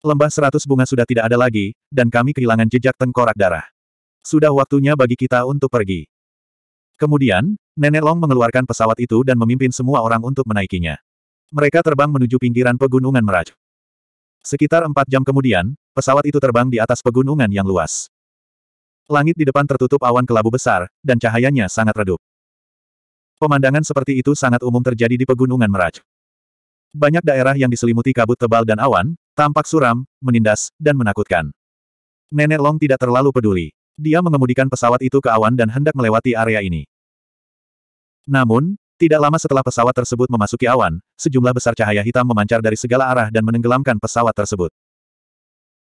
Lembah seratus bunga sudah tidak ada lagi, dan kami kehilangan jejak tengkorak darah. Sudah waktunya bagi kita untuk pergi. Kemudian, Nenek Long mengeluarkan pesawat itu dan memimpin semua orang untuk menaikinya. Mereka terbang menuju pinggiran pegunungan Meraj. Sekitar empat jam kemudian, pesawat itu terbang di atas pegunungan yang luas. Langit di depan tertutup awan kelabu besar, dan cahayanya sangat redup. Pemandangan seperti itu sangat umum terjadi di pegunungan Meraj. Banyak daerah yang diselimuti kabut tebal dan awan, tampak suram, menindas, dan menakutkan. Nenek Long tidak terlalu peduli. Dia mengemudikan pesawat itu ke awan dan hendak melewati area ini. Namun, tidak lama setelah pesawat tersebut memasuki awan, sejumlah besar cahaya hitam memancar dari segala arah dan menenggelamkan pesawat tersebut.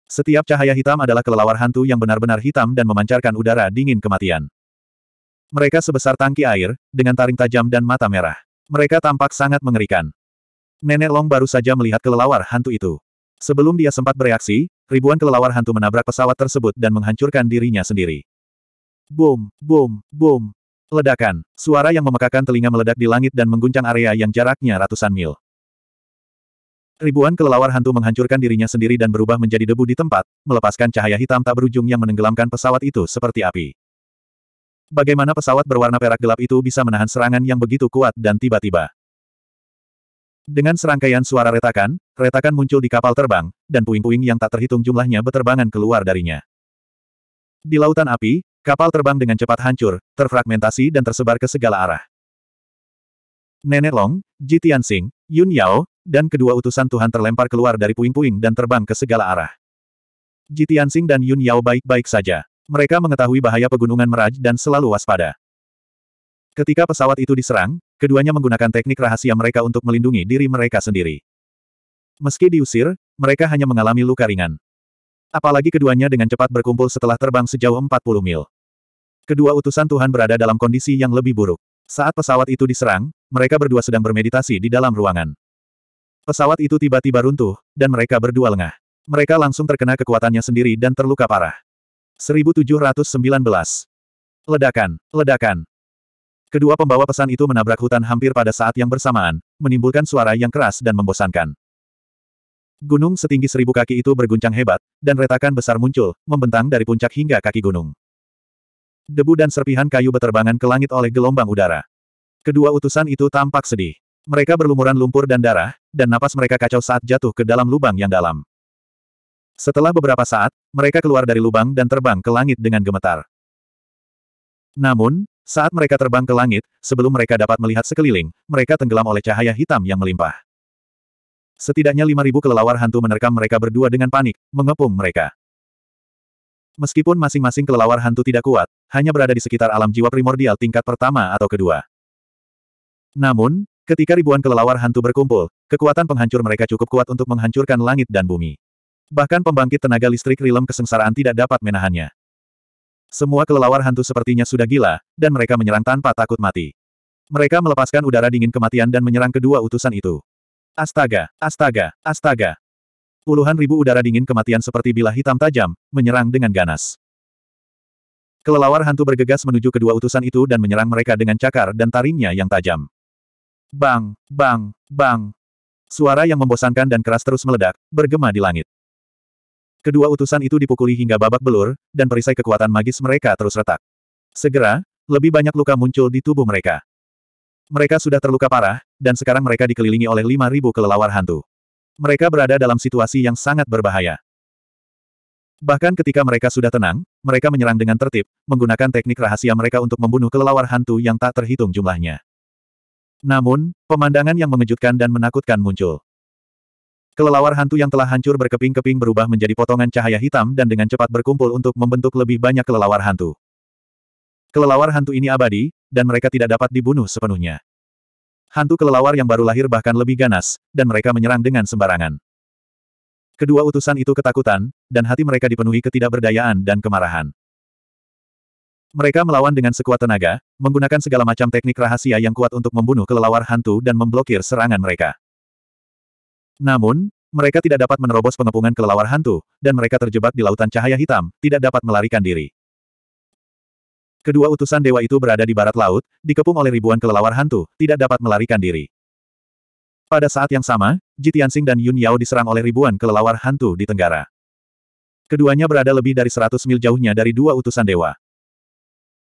Setiap cahaya hitam adalah kelelawar hantu yang benar-benar hitam dan memancarkan udara dingin kematian. Mereka sebesar tangki air, dengan taring tajam dan mata merah. Mereka tampak sangat mengerikan. Nenek Long baru saja melihat kelelawar hantu itu. Sebelum dia sempat bereaksi, ribuan kelelawar hantu menabrak pesawat tersebut dan menghancurkan dirinya sendiri. Boom, boom, boom. Ledakan, suara yang memekakan telinga meledak di langit dan mengguncang area yang jaraknya ratusan mil. Ribuan kelelawar hantu menghancurkan dirinya sendiri dan berubah menjadi debu di tempat, melepaskan cahaya hitam tak berujung yang menenggelamkan pesawat itu seperti api. Bagaimana pesawat berwarna perak gelap itu bisa menahan serangan yang begitu kuat dan tiba-tiba? Dengan serangkaian suara retakan, retakan muncul di kapal terbang, dan puing-puing yang tak terhitung jumlahnya beterbangan keluar darinya. Di lautan api, kapal terbang dengan cepat hancur, terfragmentasi dan tersebar ke segala arah. Nenek Long, Ji Tianxing, Yun Yao, dan kedua utusan Tuhan terlempar keluar dari puing-puing dan terbang ke segala arah. Ji Tianxing dan Yun Yao baik-baik saja. Mereka mengetahui bahaya pegunungan Meraj dan selalu waspada. Ketika pesawat itu diserang, keduanya menggunakan teknik rahasia mereka untuk melindungi diri mereka sendiri. Meski diusir, mereka hanya mengalami luka ringan. Apalagi keduanya dengan cepat berkumpul setelah terbang sejauh 40 mil. Kedua utusan Tuhan berada dalam kondisi yang lebih buruk. Saat pesawat itu diserang, mereka berdua sedang bermeditasi di dalam ruangan. Pesawat itu tiba-tiba runtuh, dan mereka berdua lengah. Mereka langsung terkena kekuatannya sendiri dan terluka parah. 1719. Ledakan, ledakan. Kedua pembawa pesan itu menabrak hutan hampir pada saat yang bersamaan, menimbulkan suara yang keras dan membosankan. Gunung setinggi seribu kaki itu berguncang hebat, dan retakan besar muncul, membentang dari puncak hingga kaki gunung. Debu dan serpihan kayu beterbangan ke langit oleh gelombang udara. Kedua utusan itu tampak sedih. Mereka berlumuran lumpur dan darah, dan napas mereka kacau saat jatuh ke dalam lubang yang dalam. Setelah beberapa saat, mereka keluar dari lubang dan terbang ke langit dengan gemetar. Namun, saat mereka terbang ke langit, sebelum mereka dapat melihat sekeliling, mereka tenggelam oleh cahaya hitam yang melimpah. Setidaknya 5.000 kelelawar hantu menerkam mereka berdua dengan panik, mengepung mereka. Meskipun masing-masing kelelawar hantu tidak kuat, hanya berada di sekitar alam jiwa primordial tingkat pertama atau kedua. Namun, Ketika ribuan kelelawar hantu berkumpul, kekuatan penghancur mereka cukup kuat untuk menghancurkan langit dan bumi. Bahkan pembangkit tenaga listrik rilem kesengsaraan tidak dapat menahannya. Semua kelelawar hantu sepertinya sudah gila, dan mereka menyerang tanpa takut mati. Mereka melepaskan udara dingin kematian dan menyerang kedua utusan itu. Astaga, astaga, astaga. Puluhan ribu udara dingin kematian seperti bilah hitam tajam, menyerang dengan ganas. Kelelawar hantu bergegas menuju kedua utusan itu dan menyerang mereka dengan cakar dan taringnya yang tajam. Bang, bang, bang. Suara yang membosankan dan keras terus meledak, bergema di langit. Kedua utusan itu dipukuli hingga babak belur, dan perisai kekuatan magis mereka terus retak. Segera, lebih banyak luka muncul di tubuh mereka. Mereka sudah terluka parah, dan sekarang mereka dikelilingi oleh 5.000 kelelawar hantu. Mereka berada dalam situasi yang sangat berbahaya. Bahkan ketika mereka sudah tenang, mereka menyerang dengan tertib, menggunakan teknik rahasia mereka untuk membunuh kelelawar hantu yang tak terhitung jumlahnya. Namun, pemandangan yang mengejutkan dan menakutkan muncul. Kelelawar hantu yang telah hancur berkeping-keping berubah menjadi potongan cahaya hitam dan dengan cepat berkumpul untuk membentuk lebih banyak kelelawar hantu. Kelelawar hantu ini abadi, dan mereka tidak dapat dibunuh sepenuhnya. Hantu kelelawar yang baru lahir bahkan lebih ganas, dan mereka menyerang dengan sembarangan. Kedua utusan itu ketakutan, dan hati mereka dipenuhi ketidakberdayaan dan kemarahan. Mereka melawan dengan sekuat tenaga, menggunakan segala macam teknik rahasia yang kuat untuk membunuh kelelawar hantu dan memblokir serangan mereka. Namun, mereka tidak dapat menerobos pengepungan kelelawar hantu, dan mereka terjebak di lautan cahaya hitam, tidak dapat melarikan diri. Kedua utusan dewa itu berada di barat laut, dikepung oleh ribuan kelelawar hantu, tidak dapat melarikan diri. Pada saat yang sama, Jitiansing dan Yun Yao diserang oleh ribuan kelelawar hantu di tenggara. Keduanya berada lebih dari 100 mil jauhnya dari dua utusan dewa.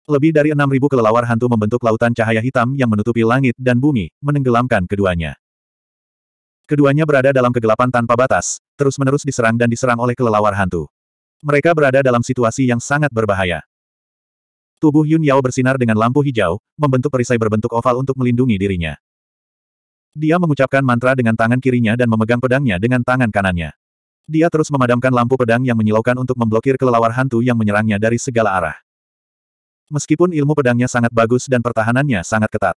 Lebih dari enam ribu kelelawar hantu membentuk lautan cahaya hitam yang menutupi langit dan bumi, menenggelamkan keduanya. Keduanya berada dalam kegelapan tanpa batas, terus-menerus diserang dan diserang oleh kelelawar hantu. Mereka berada dalam situasi yang sangat berbahaya. Tubuh Yun Yao bersinar dengan lampu hijau, membentuk perisai berbentuk oval untuk melindungi dirinya. Dia mengucapkan mantra dengan tangan kirinya dan memegang pedangnya dengan tangan kanannya. Dia terus memadamkan lampu pedang yang menyilaukan untuk memblokir kelelawar hantu yang menyerangnya dari segala arah. Meskipun ilmu pedangnya sangat bagus dan pertahanannya sangat ketat.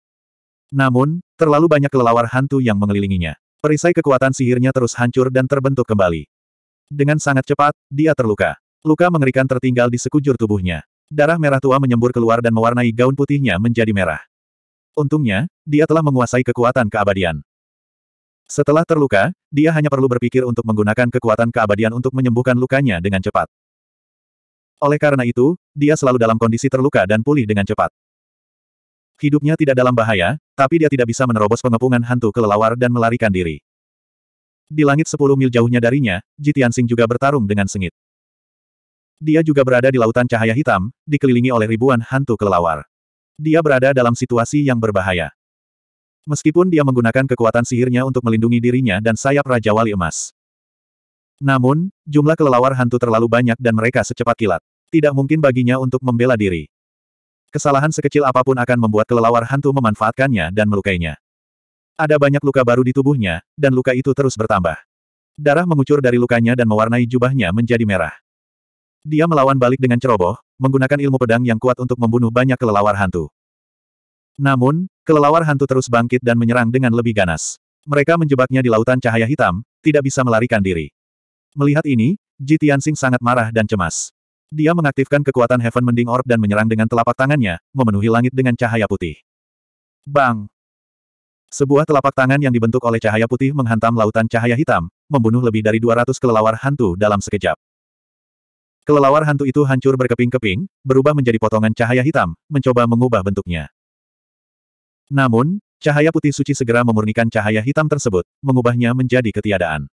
Namun, terlalu banyak kelelawar hantu yang mengelilinginya. Perisai kekuatan sihirnya terus hancur dan terbentuk kembali. Dengan sangat cepat, dia terluka. Luka mengerikan tertinggal di sekujur tubuhnya. Darah merah tua menyembur keluar dan mewarnai gaun putihnya menjadi merah. Untungnya, dia telah menguasai kekuatan keabadian. Setelah terluka, dia hanya perlu berpikir untuk menggunakan kekuatan keabadian untuk menyembuhkan lukanya dengan cepat. Oleh karena itu, dia selalu dalam kondisi terluka dan pulih dengan cepat. Hidupnya tidak dalam bahaya, tapi dia tidak bisa menerobos pengepungan hantu kelelawar dan melarikan diri. Di langit sepuluh mil jauhnya darinya, Jitiansing juga bertarung dengan sengit. Dia juga berada di lautan cahaya hitam, dikelilingi oleh ribuan hantu kelelawar. Dia berada dalam situasi yang berbahaya. Meskipun dia menggunakan kekuatan sihirnya untuk melindungi dirinya dan sayap Raja Wali Emas. Namun, jumlah kelelawar hantu terlalu banyak dan mereka secepat kilat. Tidak mungkin baginya untuk membela diri. Kesalahan sekecil apapun akan membuat kelelawar hantu memanfaatkannya dan melukainya. Ada banyak luka baru di tubuhnya, dan luka itu terus bertambah. Darah mengucur dari lukanya dan mewarnai jubahnya menjadi merah. Dia melawan balik dengan ceroboh, menggunakan ilmu pedang yang kuat untuk membunuh banyak kelelawar hantu. Namun, kelelawar hantu terus bangkit dan menyerang dengan lebih ganas. Mereka menjebaknya di lautan cahaya hitam, tidak bisa melarikan diri. Melihat ini, Ji Tianxing sangat marah dan cemas. Dia mengaktifkan kekuatan Heaven Mending Orb dan menyerang dengan telapak tangannya, memenuhi langit dengan cahaya putih. Bang! Sebuah telapak tangan yang dibentuk oleh cahaya putih menghantam lautan cahaya hitam, membunuh lebih dari 200 kelelawar hantu dalam sekejap. Kelelawar hantu itu hancur berkeping-keping, berubah menjadi potongan cahaya hitam, mencoba mengubah bentuknya. Namun, cahaya putih suci segera memurnikan cahaya hitam tersebut, mengubahnya menjadi ketiadaan.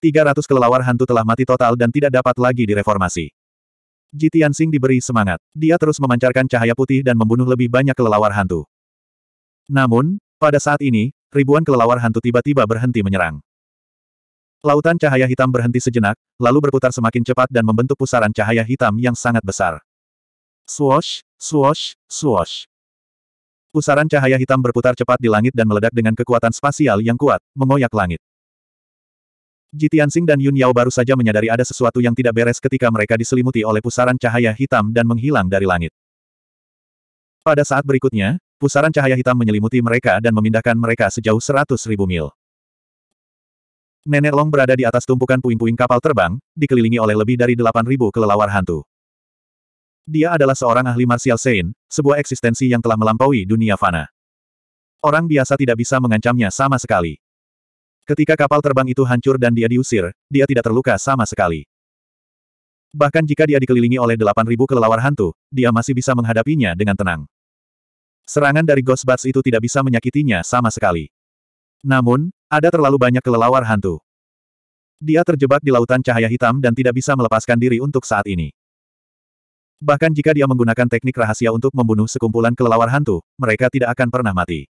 300 kelelawar hantu telah mati total dan tidak dapat lagi direformasi. Ji Tianxing diberi semangat. Dia terus memancarkan cahaya putih dan membunuh lebih banyak kelelawar hantu. Namun, pada saat ini, ribuan kelelawar hantu tiba-tiba berhenti menyerang. Lautan cahaya hitam berhenti sejenak, lalu berputar semakin cepat dan membentuk pusaran cahaya hitam yang sangat besar. Swoosh, swoosh, swoosh. Pusaran cahaya hitam berputar cepat di langit dan meledak dengan kekuatan spasial yang kuat, mengoyak langit. Jitian Sing dan Yun Yao baru saja menyadari ada sesuatu yang tidak beres ketika mereka diselimuti oleh pusaran cahaya hitam dan menghilang dari langit. Pada saat berikutnya, pusaran cahaya hitam menyelimuti mereka dan memindahkan mereka sejauh seratus ribu mil. Nenek Long berada di atas tumpukan puing-puing kapal terbang, dikelilingi oleh lebih dari delapan ribu kelelawar hantu. Dia adalah seorang ahli martial Sein, sebuah eksistensi yang telah melampaui dunia fana. Orang biasa tidak bisa mengancamnya sama sekali. Ketika kapal terbang itu hancur dan dia diusir, dia tidak terluka sama sekali. Bahkan jika dia dikelilingi oleh 8.000 kelelawar hantu, dia masih bisa menghadapinya dengan tenang. Serangan dari Ghost Bats itu tidak bisa menyakitinya sama sekali. Namun, ada terlalu banyak kelelawar hantu. Dia terjebak di lautan cahaya hitam dan tidak bisa melepaskan diri untuk saat ini. Bahkan jika dia menggunakan teknik rahasia untuk membunuh sekumpulan kelelawar hantu, mereka tidak akan pernah mati.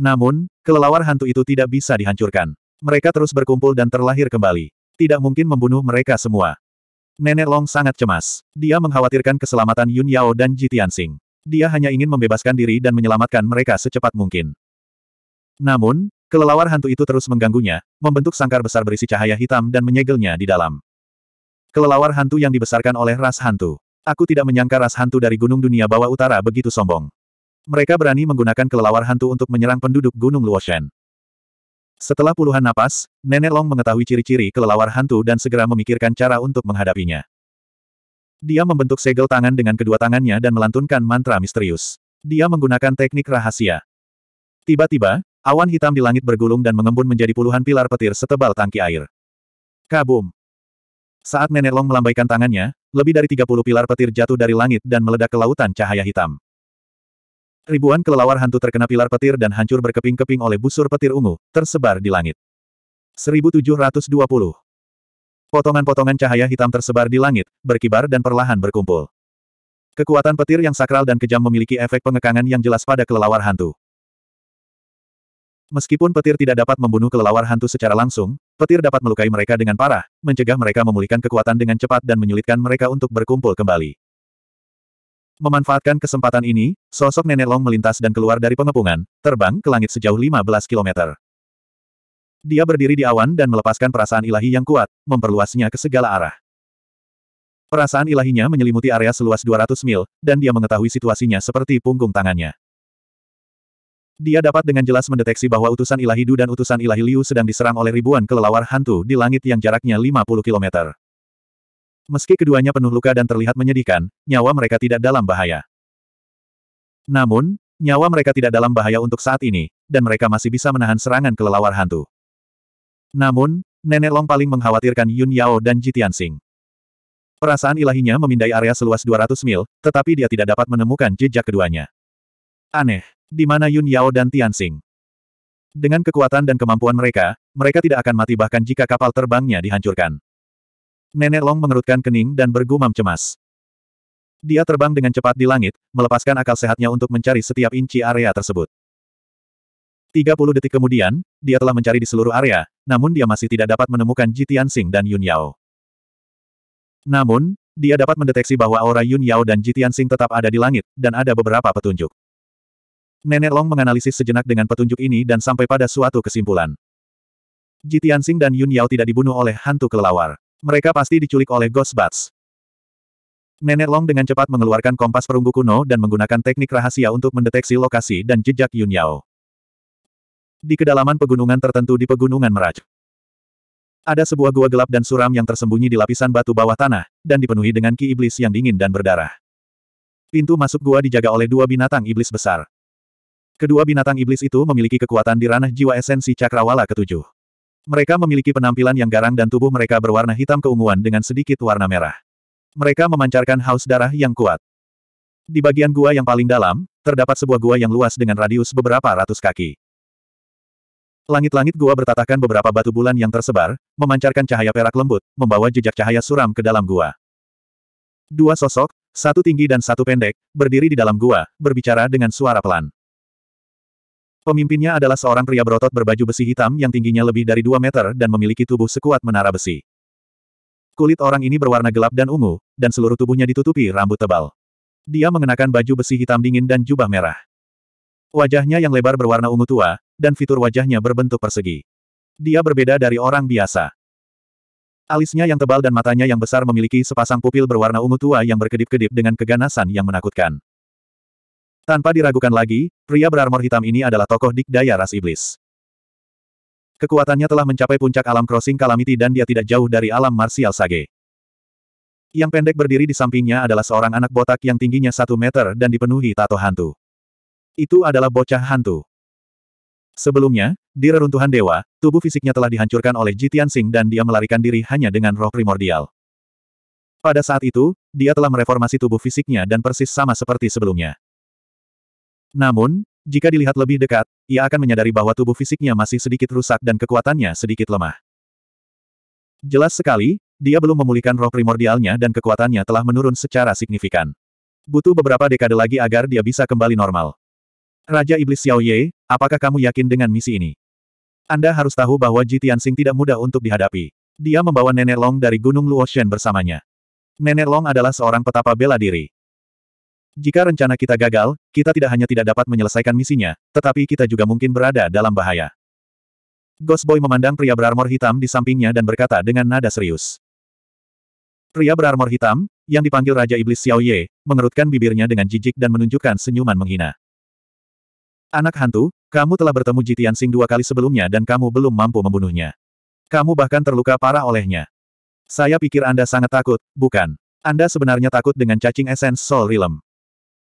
Namun, kelelawar hantu itu tidak bisa dihancurkan. Mereka terus berkumpul dan terlahir kembali. Tidak mungkin membunuh mereka semua. Nenek Long sangat cemas. Dia mengkhawatirkan keselamatan Yun Yao dan Ji Tianxing. Dia hanya ingin membebaskan diri dan menyelamatkan mereka secepat mungkin. Namun, kelelawar hantu itu terus mengganggunya, membentuk sangkar besar berisi cahaya hitam dan menyegelnya di dalam. Kelelawar hantu yang dibesarkan oleh ras hantu. Aku tidak menyangka ras hantu dari Gunung Dunia Bawah Utara begitu sombong. Mereka berani menggunakan kelelawar hantu untuk menyerang penduduk Gunung Luoshan. Setelah puluhan napas, Nenek Long mengetahui ciri-ciri kelelawar hantu dan segera memikirkan cara untuk menghadapinya. Dia membentuk segel tangan dengan kedua tangannya dan melantunkan mantra misterius. Dia menggunakan teknik rahasia. Tiba-tiba, awan hitam di langit bergulung dan mengembun menjadi puluhan pilar petir setebal tangki air. Kabum! Saat Nenek Long melambaikan tangannya, lebih dari 30 pilar petir jatuh dari langit dan meledak ke lautan cahaya hitam. Ribuan kelelawar hantu terkena pilar petir dan hancur berkeping-keping oleh busur petir ungu, tersebar di langit. 1720. Potongan-potongan cahaya hitam tersebar di langit, berkibar dan perlahan berkumpul. Kekuatan petir yang sakral dan kejam memiliki efek pengekangan yang jelas pada kelelawar hantu. Meskipun petir tidak dapat membunuh kelelawar hantu secara langsung, petir dapat melukai mereka dengan parah, mencegah mereka memulihkan kekuatan dengan cepat dan menyulitkan mereka untuk berkumpul kembali. Memanfaatkan kesempatan ini, sosok Nenek Long melintas dan keluar dari pengepungan, terbang ke langit sejauh 15 km. Dia berdiri di awan dan melepaskan perasaan ilahi yang kuat, memperluasnya ke segala arah. Perasaan ilahinya menyelimuti area seluas 200 mil, dan dia mengetahui situasinya seperti punggung tangannya. Dia dapat dengan jelas mendeteksi bahwa utusan ilahi Du dan utusan ilahi Liu sedang diserang oleh ribuan kelelawar hantu di langit yang jaraknya 50 kilometer. Meski keduanya penuh luka dan terlihat menyedihkan, nyawa mereka tidak dalam bahaya. Namun, nyawa mereka tidak dalam bahaya untuk saat ini, dan mereka masih bisa menahan serangan kelelawar hantu. Namun, Nenek Long paling mengkhawatirkan Yun Yao dan Jitian Sing. Perasaan ilahinya memindai area seluas 200 mil, tetapi dia tidak dapat menemukan jejak keduanya. Aneh, di mana Yun Yao dan Tianxing? Dengan kekuatan dan kemampuan mereka, mereka tidak akan mati bahkan jika kapal terbangnya dihancurkan. Nenek Long mengerutkan kening dan bergumam cemas. Dia terbang dengan cepat di langit, melepaskan akal sehatnya untuk mencari setiap inci area tersebut. 30 detik kemudian, dia telah mencari di seluruh area, namun dia masih tidak dapat menemukan Ji Tianxing dan Yun Yao. Namun, dia dapat mendeteksi bahwa aura Yun Yao dan Ji Tianxing tetap ada di langit, dan ada beberapa petunjuk. Nenek Long menganalisis sejenak dengan petunjuk ini dan sampai pada suatu kesimpulan. Ji Tianxing dan Yun Yao tidak dibunuh oleh hantu kelelawar. Mereka pasti diculik oleh Ghost Bats. Nenek Long dengan cepat mengeluarkan kompas perunggu kuno dan menggunakan teknik rahasia untuk mendeteksi lokasi dan jejak Yun Yao. Di kedalaman pegunungan tertentu di Pegunungan Meraj. Ada sebuah gua gelap dan suram yang tersembunyi di lapisan batu bawah tanah, dan dipenuhi dengan ki iblis yang dingin dan berdarah. Pintu masuk gua dijaga oleh dua binatang iblis besar. Kedua binatang iblis itu memiliki kekuatan di ranah jiwa esensi cakrawala ketujuh. Mereka memiliki penampilan yang garang dan tubuh mereka berwarna hitam keunguan dengan sedikit warna merah. Mereka memancarkan haus darah yang kuat. Di bagian gua yang paling dalam, terdapat sebuah gua yang luas dengan radius beberapa ratus kaki. Langit-langit gua bertatahkan beberapa batu bulan yang tersebar, memancarkan cahaya perak lembut, membawa jejak cahaya suram ke dalam gua. Dua sosok, satu tinggi dan satu pendek, berdiri di dalam gua, berbicara dengan suara pelan. Pemimpinnya adalah seorang pria berotot berbaju besi hitam yang tingginya lebih dari 2 meter dan memiliki tubuh sekuat menara besi. Kulit orang ini berwarna gelap dan ungu, dan seluruh tubuhnya ditutupi rambut tebal. Dia mengenakan baju besi hitam dingin dan jubah merah. Wajahnya yang lebar berwarna ungu tua, dan fitur wajahnya berbentuk persegi. Dia berbeda dari orang biasa. Alisnya yang tebal dan matanya yang besar memiliki sepasang pupil berwarna ungu tua yang berkedip-kedip dengan keganasan yang menakutkan. Tanpa diragukan lagi, pria berarmor hitam ini adalah tokoh dikdaya ras iblis. Kekuatannya telah mencapai puncak alam crossing Kalamiti dan dia tidak jauh dari alam martial sage. Yang pendek berdiri di sampingnya adalah seorang anak botak yang tingginya satu meter dan dipenuhi tato hantu. Itu adalah bocah hantu. Sebelumnya, di reruntuhan dewa, tubuh fisiknya telah dihancurkan oleh Jitian Singh dan dia melarikan diri hanya dengan roh primordial. Pada saat itu, dia telah mereformasi tubuh fisiknya dan persis sama seperti sebelumnya. Namun, jika dilihat lebih dekat, ia akan menyadari bahwa tubuh fisiknya masih sedikit rusak dan kekuatannya sedikit lemah. Jelas sekali, dia belum memulihkan roh primordialnya dan kekuatannya telah menurun secara signifikan. Butuh beberapa dekade lagi agar dia bisa kembali normal. Raja Iblis Xiao Ye, apakah kamu yakin dengan misi ini? Anda harus tahu bahwa Ji Tianxing tidak mudah untuk dihadapi. Dia membawa Nenek Long dari Gunung Luoshen bersamanya. Nenek Long adalah seorang petapa bela diri. Jika rencana kita gagal, kita tidak hanya tidak dapat menyelesaikan misinya, tetapi kita juga mungkin berada dalam bahaya. Ghost Boy memandang pria berarmor hitam di sampingnya dan berkata dengan nada serius. Pria berarmor hitam, yang dipanggil Raja Iblis Xiao Ye, mengerutkan bibirnya dengan jijik dan menunjukkan senyuman menghina. Anak hantu, kamu telah bertemu Jitian Sing dua kali sebelumnya dan kamu belum mampu membunuhnya. Kamu bahkan terluka parah olehnya. Saya pikir Anda sangat takut, bukan? Anda sebenarnya takut dengan cacing esens Soul Realm.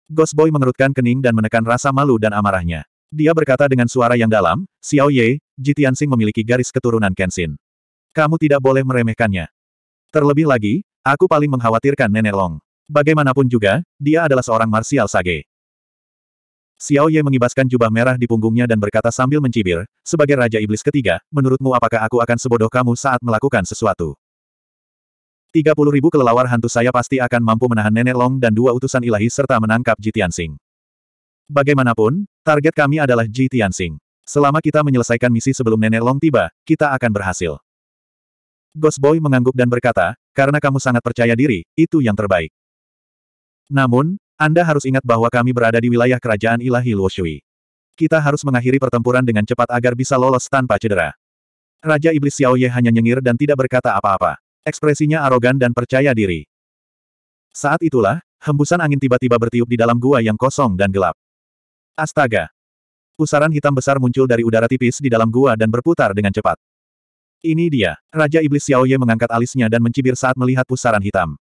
Ghost Boy mengerutkan kening dan menekan rasa malu dan amarahnya. Dia berkata dengan suara yang dalam, Xiao Ye, Jitiansing memiliki garis keturunan Kenshin. Kamu tidak boleh meremehkannya. Terlebih lagi, aku paling mengkhawatirkan Nenek Long. Bagaimanapun juga, dia adalah seorang Martial sage. Xiao Ye mengibaskan jubah merah di punggungnya dan berkata sambil mencibir, sebagai Raja Iblis ketiga, menurutmu apakah aku akan sebodoh kamu saat melakukan sesuatu? 30 ribu kelelawar hantu saya pasti akan mampu menahan Nenek Long dan dua utusan ilahi serta menangkap Ji Tianxing. Bagaimanapun, target kami adalah Ji Tianxing. Selama kita menyelesaikan misi sebelum Nenek Long tiba, kita akan berhasil. Ghost Boy mengangguk dan berkata, karena kamu sangat percaya diri, itu yang terbaik. Namun, Anda harus ingat bahwa kami berada di wilayah kerajaan ilahi Luoshui. Kita harus mengakhiri pertempuran dengan cepat agar bisa lolos tanpa cedera. Raja Iblis Xiao Ye hanya nyengir dan tidak berkata apa-apa. Ekspresinya arogan dan percaya diri. Saat itulah, hembusan angin tiba-tiba bertiup di dalam gua yang kosong dan gelap. Astaga! Pusaran hitam besar muncul dari udara tipis di dalam gua dan berputar dengan cepat. Ini dia, Raja Iblis Xiaoye mengangkat alisnya dan mencibir saat melihat pusaran hitam.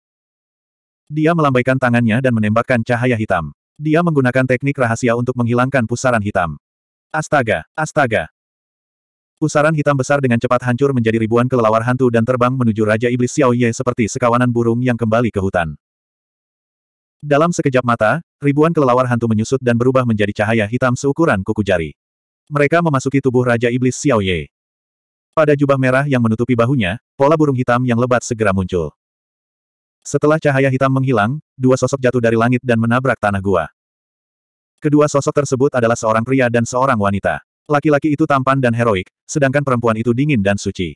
Dia melambaikan tangannya dan menembakkan cahaya hitam. Dia menggunakan teknik rahasia untuk menghilangkan pusaran hitam. Astaga, astaga, Pusaran hitam besar dengan cepat hancur menjadi ribuan kelelawar hantu dan terbang menuju Raja Iblis Xiao Ye seperti sekawanan burung yang kembali ke hutan. Dalam sekejap mata, ribuan kelelawar hantu menyusut dan berubah menjadi cahaya hitam seukuran kuku jari. Mereka memasuki tubuh Raja Iblis Xiao Ye. Pada jubah merah yang menutupi bahunya, pola burung hitam yang lebat segera muncul. Setelah cahaya hitam menghilang, dua sosok jatuh dari langit dan menabrak tanah gua. Kedua sosok tersebut adalah seorang pria dan seorang wanita. Laki-laki itu tampan dan heroik, sedangkan perempuan itu dingin dan suci.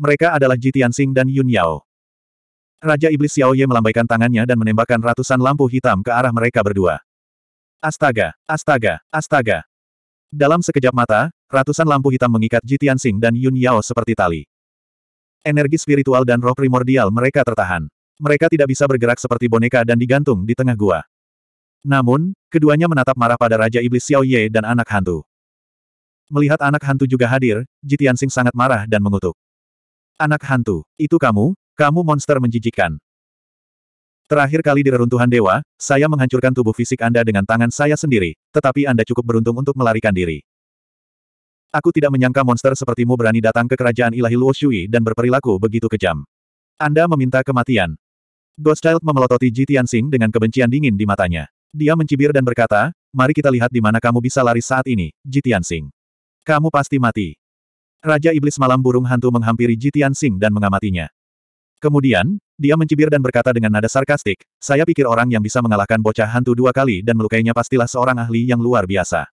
Mereka adalah Ji Tianxing dan Yun Yao. Raja Iblis Xiao Ye melambaikan tangannya dan menembakkan ratusan lampu hitam ke arah mereka berdua. Astaga, astaga, astaga. Dalam sekejap mata, ratusan lampu hitam mengikat Ji Tianxing dan Yun Yao seperti tali. Energi spiritual dan roh primordial mereka tertahan. Mereka tidak bisa bergerak seperti boneka dan digantung di tengah gua. Namun, keduanya menatap marah pada Raja Iblis Xiao Ye dan anak hantu. Melihat anak hantu juga hadir, Jitiansing sangat marah dan mengutuk. Anak hantu, itu kamu, kamu monster menjijikan. Terakhir kali di reruntuhan dewa, saya menghancurkan tubuh fisik Anda dengan tangan saya sendiri, tetapi Anda cukup beruntung untuk melarikan diri. Aku tidak menyangka monster sepertimu berani datang ke kerajaan ilahi Luo Shui dan berperilaku begitu kejam. Anda meminta kematian. Child memelototi Ji Tianxing dengan kebencian dingin di matanya. Dia mencibir dan berkata, mari kita lihat di mana kamu bisa lari saat ini, Ji Tianxing. Kamu pasti mati. Raja Iblis Malam Burung Hantu menghampiri Jitian Sing dan mengamatinya. Kemudian, dia mencibir dan berkata dengan nada sarkastik, saya pikir orang yang bisa mengalahkan bocah hantu dua kali dan melukainya pastilah seorang ahli yang luar biasa.